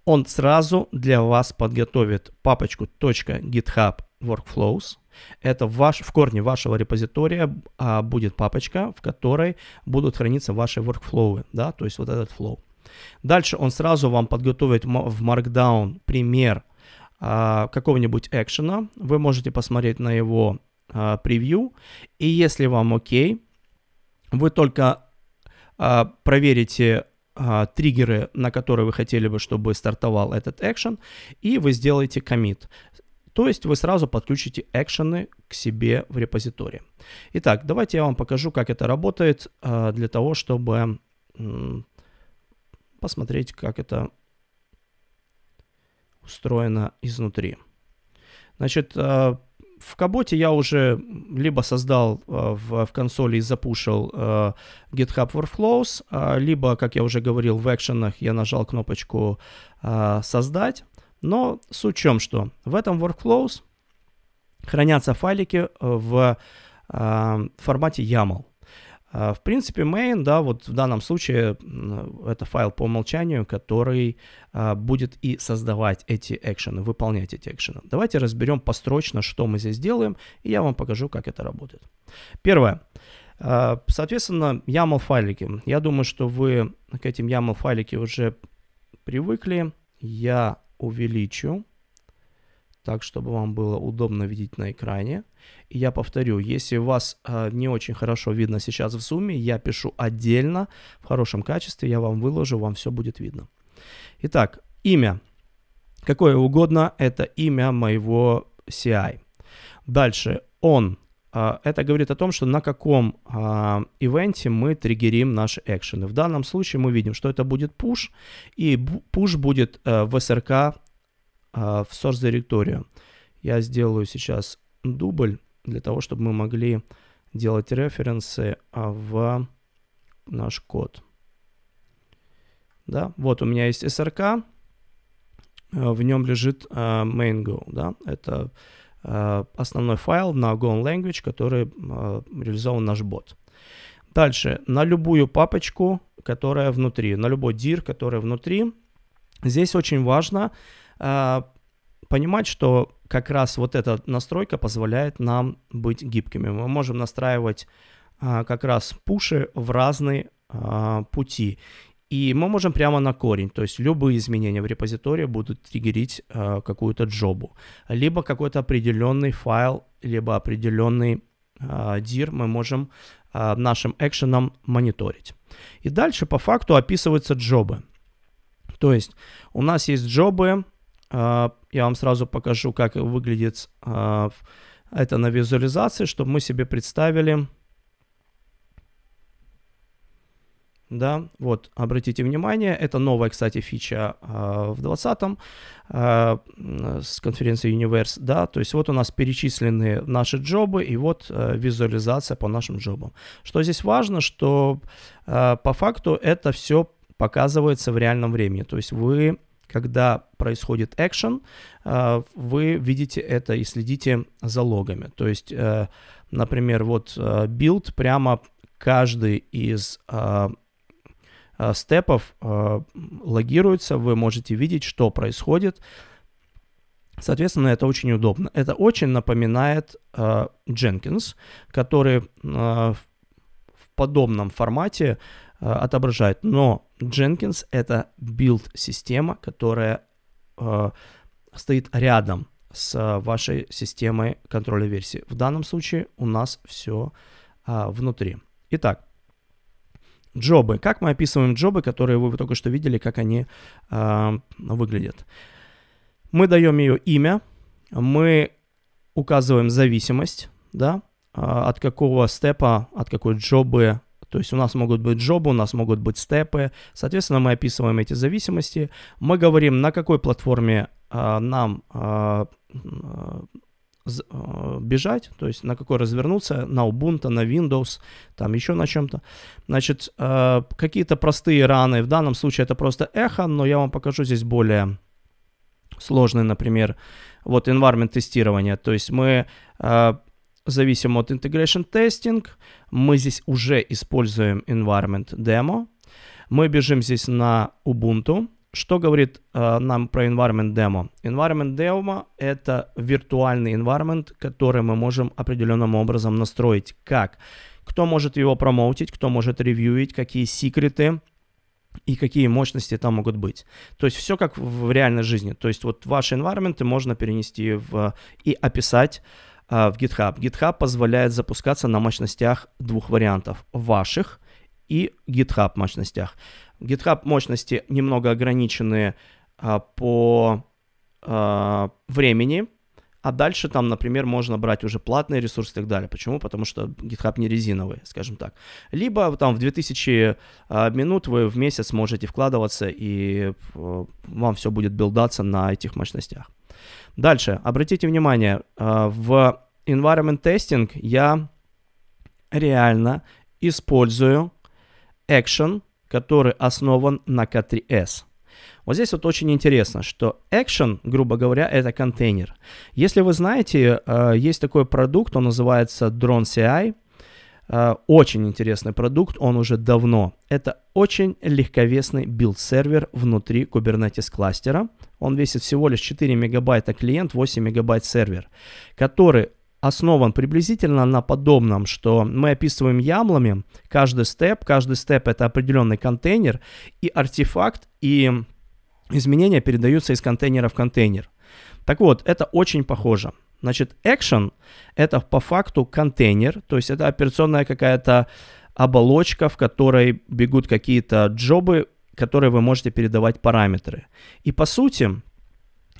Он сразу для вас подготовит папочку .github workflows. Это ваш, в корне вашего репозитория а, будет папочка, в которой будут храниться ваши workflows да, то есть вот этот flow. Дальше он сразу вам подготовит в Markdown пример а, какого-нибудь экшена. Вы можете посмотреть на его а, превью. И если вам окей, вы только а, проверите а, триггеры, на которые вы хотели бы, чтобы стартовал этот экшен, и вы сделаете commit. То есть вы сразу подключите экшены к себе в репозитории. Итак, давайте я вам покажу, как это работает, а, для того, чтобы посмотреть, как это устроено изнутри. Значит, в Каботе я уже либо создал э, в, в консоли и запушил э, GitHub Workflows, э, либо, как я уже говорил, в экшенах я нажал кнопочку «Создать». Но суть в чем, что в этом Workflows хранятся файлики в формате YAML. А, в принципе, main, да, вот в данном случае это файл по умолчанию, который а, будет и создавать эти экшены, выполнять эти экшены. Давайте разберем построчно, что мы здесь делаем, и я вам покажу, как это работает. Первое. А, соответственно, YAML файлики. Я думаю, что вы к этим YAML файлики уже привыкли. Я увеличу так, чтобы вам было удобно видеть на экране. И я повторю, если вас э, не очень хорошо видно сейчас в зуме, я пишу отдельно, в хорошем качестве, я вам выложу, вам все будет видно. Итак, имя. Какое угодно, это имя моего CI. Дальше, он. Э, это говорит о том, что на каком э, ивенте мы триггерим наши экшены. В данном случае мы видим, что это будет push, и push будет э, в SRK в source directory. Я сделаю сейчас дубль для того, чтобы мы могли делать референсы а, в наш код. Да, вот у меня есть SRK, э, в нем лежит uh, э, main.go, да, это uh, основной файл на Go Language, который uh, реализован наш бот. Дальше, на любую папочку, которая внутри, на любой dir, который внутри, здесь очень важно uh, понимать, что как раз вот эта настройка позволяет нам быть гибкими. Мы можем настраивать а, как раз пуши в разные а, пути. И мы можем прямо на корень, то есть любые изменения в репозитории будут триггерить а, какую-то джобу. Либо какой-то определенный файл, либо определенный а, дир мы можем а, нашим экшеном мониторить. И дальше по факту описываются джобы. То есть у нас есть джобы, а, я вам сразу покажу, как выглядит а, это на визуализации, чтобы мы себе представили. Да, вот, обратите внимание, это новая, кстати, фича э, в 20-м э, с конференции Universe, да, то есть вот у нас перечислены наши джобы и вот э, визуализация по нашим джобам. Что здесь важно, что э, по факту это все показывается в реальном времени, то есть вы когда происходит экшен, э, вы видите это и следите за логами. То есть, э, например, вот э, билд прямо каждый из степов логируется, вы можете видеть, что происходит. Соответственно, это очень удобно. Это очень напоминает Jenkins, который в подобном формате Э, отображает. Но Jenkins это build система которая э, стоит рядом с э, вашей системой контроля версии. В данном случае у нас все э, а, внутри. Итак, джобы. Как мы описываем джобы, которые вы только что видели, как они э, выглядят? Мы даем ее имя, мы указываем зависимость, да, э, от какого степа, от какой джобы то есть у нас могут быть джобы, у нас могут быть степы. Соответственно, мы описываем эти зависимости. Мы говорим, на какой платформе э, нам э, бежать, то есть на какой развернуться, на Ubuntu, на Windows, там еще на чем-то. Значит, какие-то простые раны, в данном случае это просто эхо, но я вам покажу здесь более сложные, например, вот environment тестирования. то есть мы зависим от Integration Testing. Мы здесь уже используем Environment Demo. Мы бежим здесь на Ubuntu. Что говорит э, нам про Environment Demo? Environment Demo — это виртуальный environment, который мы можем определенным образом настроить. Как? Кто может его промоутить, кто может ревьюить, какие секреты и какие мощности там могут быть. То есть все как в реальной жизни. То есть вот ваши environment можно перенести в, и описать а, в GitHub. GitHub позволяет запускаться на мощностях двух вариантов. Ваших и GitHub мощностях. GitHub мощности немного ограничены а, по а, времени, а дальше там, например, можно брать уже платные ресурсы и так далее. Почему? Потому что GitHub не резиновый, скажем так. Либо там в 2000 а, минут вы в месяц можете вкладываться, и а, вам все будет билдаться на этих мощностях. Дальше, обратите внимание, э, в environment testing я реально использую action, который основан на K3S. Вот здесь вот очень интересно, что action, грубо говоря, это контейнер. Если вы знаете, э, есть такой продукт, он называется Drone CI – Э, очень интересный продукт, он уже давно. Это очень легковесный билд-сервер внутри Kubernetes кластера. Он весит всего лишь 4 мегабайта клиент, 8 мегабайт сервер, который основан приблизительно на подобном, что мы описываем ямлами каждый степ, каждый степ это определенный контейнер и артефакт, и изменения передаются из контейнера в контейнер. Так вот, это очень похоже. Значит, action — это по факту контейнер, то есть это операционная какая-то оболочка, в которой бегут какие-то джобы, которые вы можете передавать параметры. И по сути,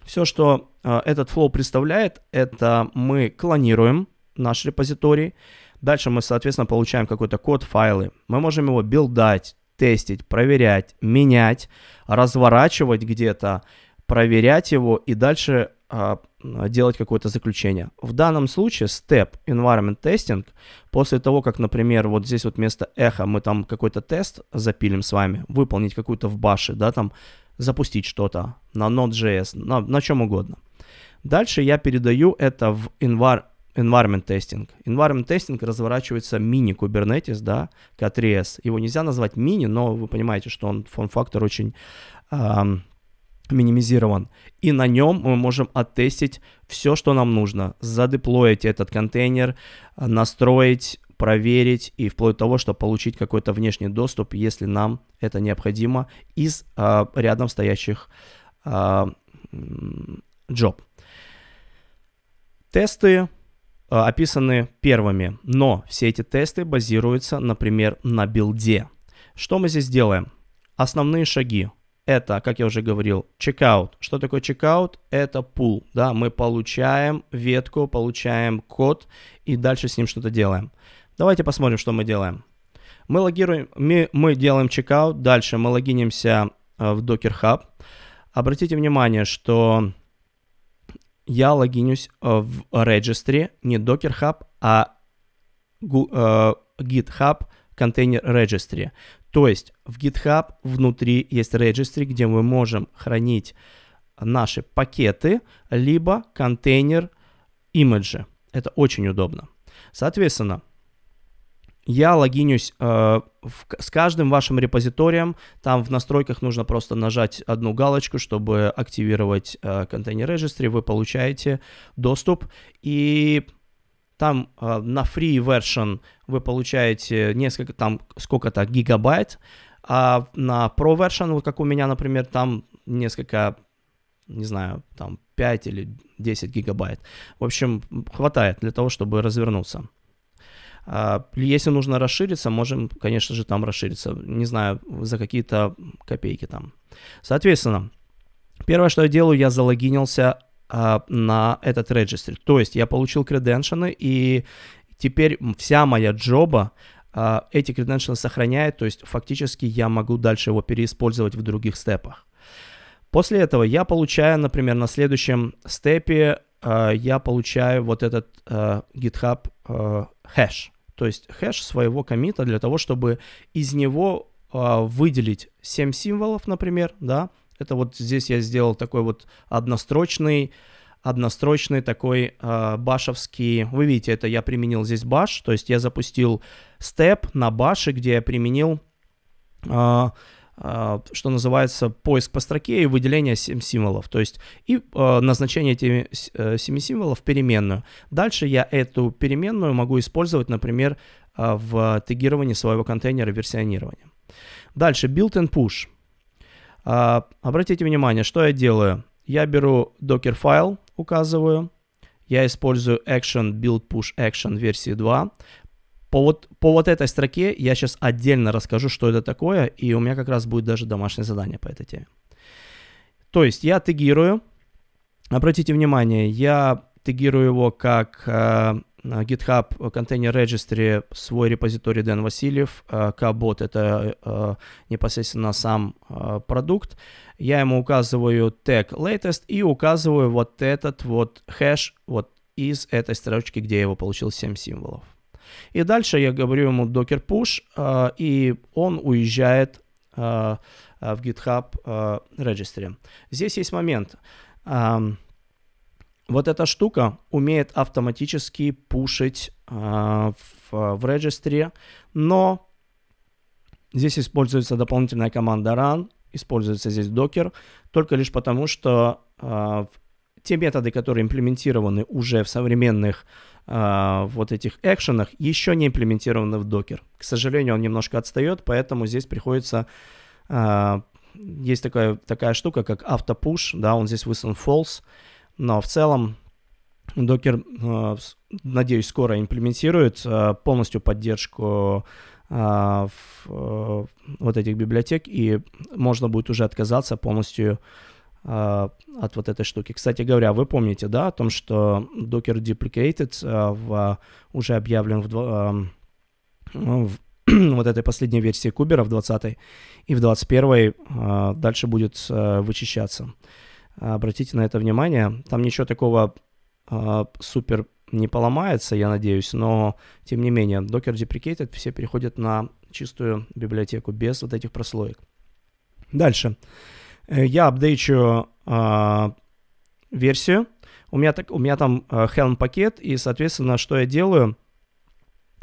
все, что э, этот flow представляет, это мы клонируем наш репозиторий, дальше мы, соответственно, получаем какой-то код, файлы. Мы можем его билдать, тестить, проверять, менять, разворачивать где-то, проверять его и дальше а, делать какое-то заключение. В данном случае step environment testing, после того, как, например, вот здесь вот вместо эхо мы там какой-то тест запилим с вами, выполнить какую-то в баше, да, там запустить что-то на Node.js, на, на чем угодно. Дальше я передаю это в envar environment testing. Environment testing разворачивается мини кубернетис, да, K3s. Его нельзя назвать мини, но вы понимаете, что он форм-фактор очень эм, минимизирован. И на нем мы можем оттестить все, что нам нужно. Задеплоить этот контейнер, э, настроить, проверить и вплоть до того, чтобы получить какой-то внешний доступ, если нам это необходимо, из э, рядом стоящих э, джоб. Тесты э, описаны первыми, но все эти тесты базируются, например, на билде. Что мы здесь делаем? Основные шаги это, как я уже говорил, чекаут. Что такое чекаут? Это пул. Да, мы получаем ветку, получаем код и дальше с ним что-то делаем. Давайте посмотрим, что мы делаем. Мы логируем, мы, мы делаем чекаут, дальше мы логинимся э, в Docker Hub. Обратите внимание, что я логинюсь э, в регистре, не Docker Hub, а э, GitHub Container Registry. То есть в GitHub внутри есть registry, где мы можем хранить наши пакеты, либо контейнер имиджи. Это очень удобно. Соответственно, я логинюсь э, в, с каждым вашим репозиторием. Там в настройках нужно просто нажать одну галочку, чтобы активировать э, контейнер registry. Вы получаете доступ. И там э, на free version вы получаете несколько, там сколько-то гигабайт, а на pro version, вот как у меня, например, там несколько, не знаю, там 5 или 10 гигабайт. В общем, хватает для того, чтобы развернуться. А, если нужно расшириться, можем, конечно же, там расшириться. Не знаю, за какие-то копейки там. Соответственно, первое, что я делаю, я залогинился а, на этот регистр. То есть я получил креденшены, и теперь вся моя джоба а, эти креденшены сохраняет, то есть фактически я могу дальше его переиспользовать в других степах. После этого я получаю, например, на следующем степе а, я получаю вот этот э, GitHub хэш, то есть хэш своего комита для того, чтобы из него выделить 7 символов, например, да, это вот здесь я сделал такой вот однострочный, однострочный такой э, башевский. Вы видите, это я применил здесь баш, то есть я запустил степ на баше, где я применил, э, э, что называется, поиск по строке и выделение 7 символов, то есть и э, назначение этими э, 7 символов в переменную. Дальше я эту переменную могу использовать, например, э, в тегировании своего контейнера версионирования. Дальше Built-in push – а, обратите внимание, что я делаю. Я беру Docker файл, указываю. Я использую Action Build Push Action версии 2. По вот, по вот этой строке я сейчас отдельно расскажу, что это такое, и у меня как раз будет даже домашнее задание по этой теме. То есть я тегирую. Обратите внимание, я тегирую его как э, GitHub контейнер registry свой репозиторий Дэн Васильев, Кабот э, это э, непосредственно сам э, продукт. Я ему указываю tag latest и указываю вот этот вот хэш вот из этой строчки, где я его получил 7 символов. И дальше я говорю ему docker push, и он уезжает в GitHub registry. Здесь есть момент вот эта штука умеет автоматически пушить э, в, в регистре, но здесь используется дополнительная команда run, используется здесь докер, только лишь потому, что э, те методы, которые имплементированы уже в современных э, вот этих экшенах, еще не имплементированы в докер. К сожалению, он немножко отстает, поэтому здесь приходится... Э, есть такая, такая штука, как автопуш, да, он здесь выслан false, но в целом Docker, э, надеюсь, скоро имплементирует э, полностью поддержку э, вот этих библиотек, и можно будет уже отказаться полностью от вот этой штуки. Кстати говоря, вы помните, да, о том, что Docker Deprecated в, уже объявлен в, в [CLEARS THROAT] вот этой последней версии Кубера в 20 и в 21 дальше будет вычищаться. Обратите на это внимание. Там ничего такого э, супер не поломается, я надеюсь, но тем не менее, Docker Deprecated все переходят на чистую библиотеку без вот этих прослоек. Дальше. Э, я апдейчу э, версию. У меня, так, у меня там э, Helm пакет, и, соответственно, что я делаю?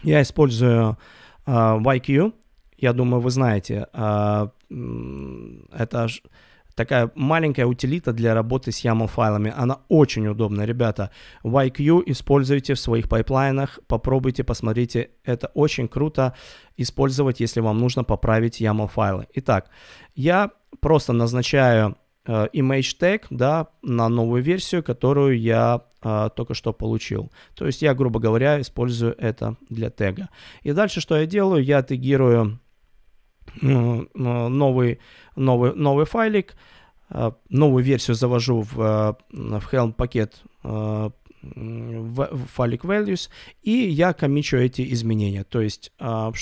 Я использую э, YQ. Я думаю, вы знаете. Э, это такая маленькая утилита для работы с YAML-файлами. Она очень удобна, ребята. YQ используйте в своих пайплайнах, попробуйте, посмотрите. Это очень круто использовать, если вам нужно поправить YAML-файлы. Итак, я просто назначаю э, image tag да, на новую версию, которую я а, только что получил. То есть я, грубо говоря, использую это для тега. И дальше что я делаю? Я тегирую ну, ну, новый, новый, новый файлик, э, новую версию завожу в, э, в Helm пакет э, в, в файлик values, и я коммичу эти изменения. То есть, что,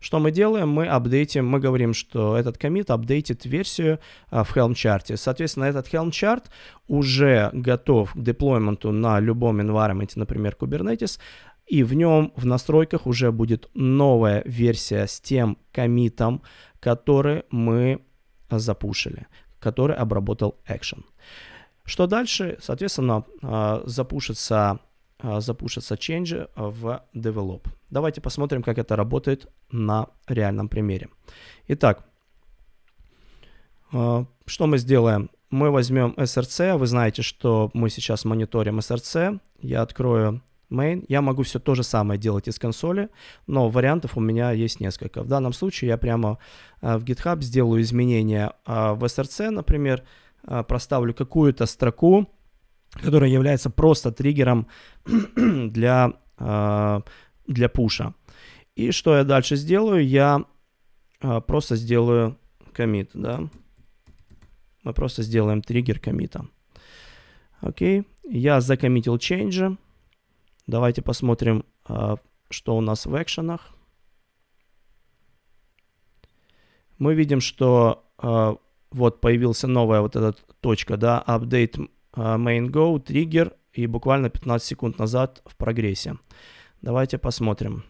что мы делаем? Мы апдейтим, мы говорим, что этот комит апдейтит версию в Helm чарте. Соответственно, этот Helm чарт уже готов к деплойменту на любом environment, например, Kubernetes, и в нем в настройках уже будет новая версия с тем комитом, который мы запушили, который обработал Action. Что дальше? Соответственно, а, запушится, а, запушится change в develop. Давайте посмотрим, как это работает на реальном примере. Итак, а, что мы сделаем? Мы возьмем SRC. Вы знаете, что мы сейчас мониторим SRC. Я открою main. Я могу все то же самое делать из консоли, но вариантов у меня есть несколько. В данном случае я прямо э, в GitHub сделаю изменения э, в SRC, например, э, проставлю какую-то строку, которая является просто триггером [CLEARS THROAT] для, для пуша. И что я дальше сделаю? Я просто сделаю commit, да. Мы просто сделаем триггер комита. Окей, я закоммитил change. Давайте посмотрим, а, что у нас в экшенах. Мы видим, что а, вот появился новая вот эта точка, да, update а, main go, trigger и буквально 15 секунд назад в прогрессе. Давайте посмотрим.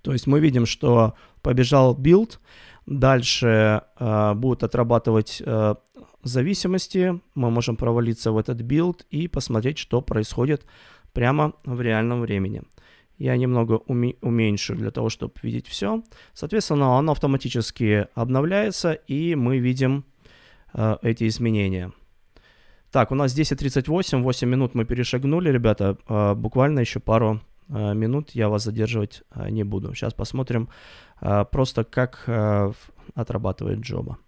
То есть мы видим, что побежал build, дальше э, будут отрабатывать э, зависимости, мы можем провалиться в этот build и посмотреть, что происходит прямо в реальном времени. Я немного уменьшу для того, чтобы видеть все. Соответственно, оно автоматически обновляется, и мы видим э, эти изменения. Так, у нас 10.38, 8 минут мы перешагнули, ребята. Э, буквально еще пару э, минут я вас задерживать э, не буду. Сейчас посмотрим э, просто, как э, отрабатывает джоба.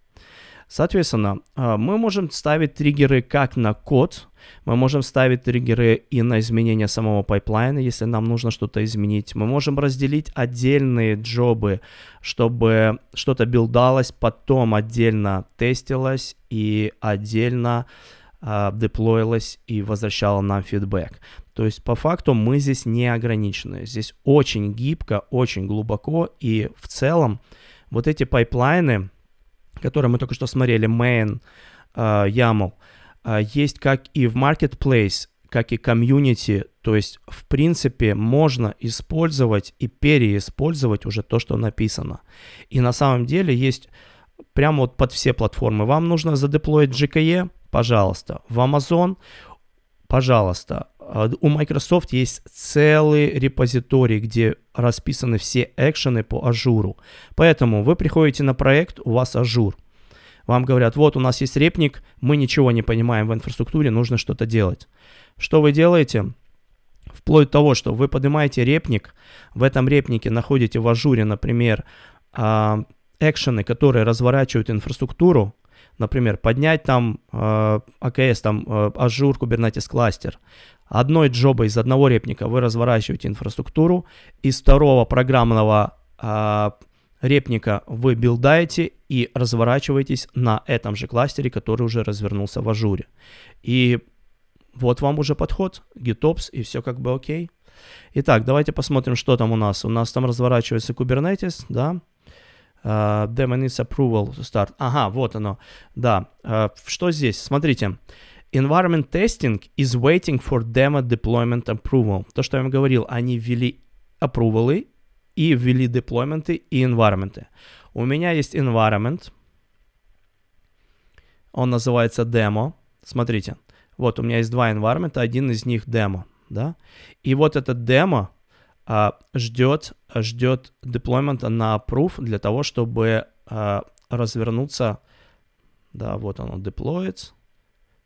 Соответственно, а, мы можем ставить триггеры как на код, мы можем ставить триггеры и на изменение самого пайплайна, если нам нужно что-то изменить. Мы можем разделить отдельные джобы, чтобы что-то билдалось, потом отдельно тестилось и отдельно а, деплоилась и возвращала нам фидбэк. То есть по факту мы здесь не ограничены. Здесь очень гибко, очень глубоко и в целом вот эти пайплайны, который мы только что смотрели, Main, э, YAML, э, есть как и в Marketplace, как и Community, То есть, в принципе, можно использовать и переиспользовать уже то, что написано. И на самом деле есть прямо вот под все платформы. Вам нужно задеплоить GKE, пожалуйста, в Amazon, пожалуйста, а, у Microsoft есть целый репозиторий, где расписаны все экшены по ажуру. Поэтому вы приходите на проект, у вас ажур. Вам говорят, вот у нас есть репник, мы ничего не понимаем в инфраструктуре, нужно что-то делать. Что вы делаете? Вплоть до того, что вы поднимаете репник, в этом репнике находите в ажуре, например, а, экшены, которые разворачивают инфраструктуру, Например, поднять там э, АКС, там э, Azure Kubernetes кластер. Одной джобой из одного репника вы разворачиваете инфраструктуру, из второго программного э, репника вы билдаете и разворачиваетесь на этом же кластере, который уже развернулся в ажуре. И вот вам уже подход, GitOps, и все как бы окей. Итак, давайте посмотрим, что там у нас. У нас там разворачивается Kubernetes, да. Де э, uh, approval to start. Ага, вот оно. Да. Uh, что здесь? Смотрите. Environment testing is waiting for demo deployment approval. То, что я вам говорил, они ввели аппрувалы и ввели деплойменты и environment. У меня есть environment. Он называется демо. Смотрите. Вот у меня есть два environment, один из них демо. Да? И вот этот демо а, ждет, ждет деплоймента на proof для того, чтобы а, развернуться. Да, вот оно, deployed.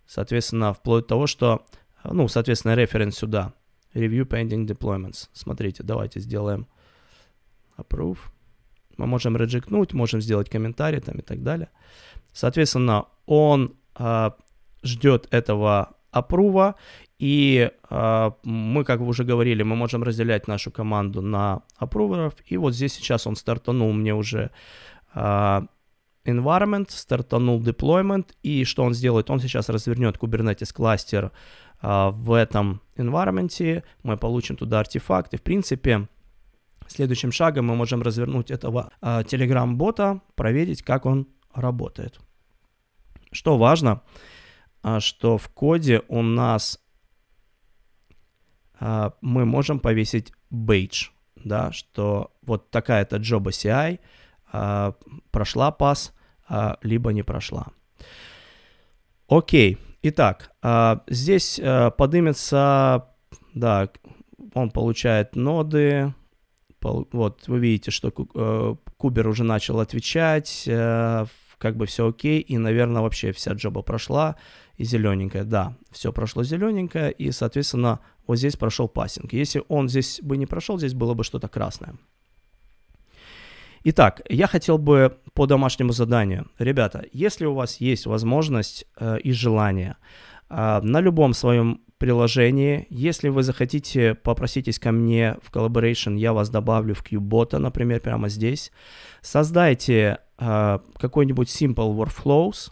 Соответственно, вплоть до того, что, а, ну, соответственно, референс сюда. Review pending deployments. Смотрите, давайте сделаем approve. Мы можем реджекнуть, можем сделать комментарий там и так далее. Соответственно, он э, ждет этого опрува и э, мы, как вы уже говорили, мы можем разделять нашу команду на аппруверов. И вот здесь сейчас он стартанул мне уже э, environment, стартанул deployment. И что он сделает? Он сейчас развернет Kubernetes кластер э, в этом environment. Мы получим туда артефакты. В принципе, следующим шагом мы можем развернуть этого э, Telegram-бота, проверить, как он работает. Что важно, что в коде у нас а, мы можем повесить бейдж, да, что вот такая-то джоба CI прошла пас, а, либо не прошла. Окей, итак, а, здесь подымется, да, он получает ноды, вот вы видите, что э, Кубер уже начал отвечать, э, как бы все окей, и, наверное, вообще вся джоба прошла, и зелененькая, да, все прошло зелененькое, и, соответственно, вот здесь прошел пассинг. Если он здесь бы не прошел, здесь было бы что-то красное. Итак, я хотел бы по домашнему заданию. Ребята, если у вас есть возможность э, и желание, э, на любом своем приложении, если вы захотите, попроситесь ко мне в collaboration, я вас добавлю в Qbot, например, прямо здесь. Создайте э, какой-нибудь simple workflows,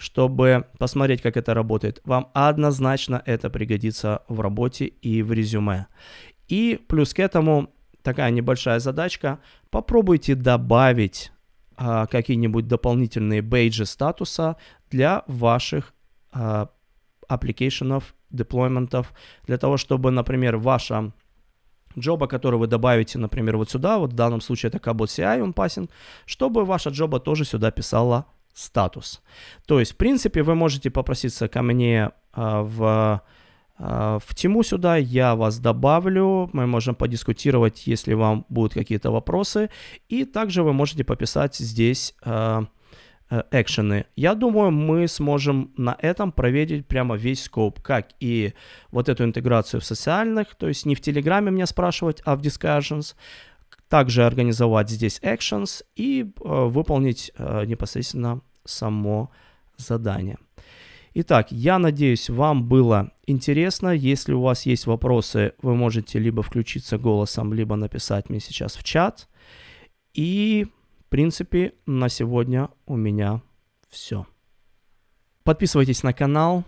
чтобы посмотреть, как это работает. Вам однозначно это пригодится в работе и в резюме. И плюс к этому такая небольшая задачка. Попробуйте добавить а, какие-нибудь дополнительные бейджи статуса для ваших а, аппликейшенов, деплойментов, для того, чтобы, например, ваша джоба, которую вы добавите, например, вот сюда, вот в данном случае это Cabot CI, он пасен, чтобы ваша джоба тоже сюда писала статус. То есть, в принципе, вы можете попроситься ко мне а, в, а, в тему сюда, я вас добавлю, мы можем подискутировать, если вам будут какие-то вопросы, и также вы можете пописать здесь а, э, экшены. Я думаю, мы сможем на этом проверить прямо весь скоп, как и вот эту интеграцию в социальных, то есть не в Телеграме меня спрашивать, а в Discussions, также организовать здесь actions и э, выполнить э, непосредственно само задание. Итак, я надеюсь, вам было интересно. Если у вас есть вопросы, вы можете либо включиться голосом, либо написать мне сейчас в чат. И, в принципе, на сегодня у меня все. Подписывайтесь на канал.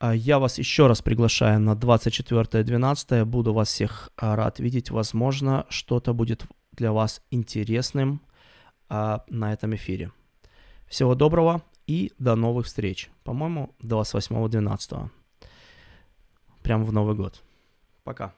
Э, я вас еще раз приглашаю на 24-12. Буду вас всех э, рад видеть. Возможно, что-то будет для вас интересным а, на этом эфире. Всего доброго и до новых встреч. По-моему, 28-12. Прям в Новый год. Пока.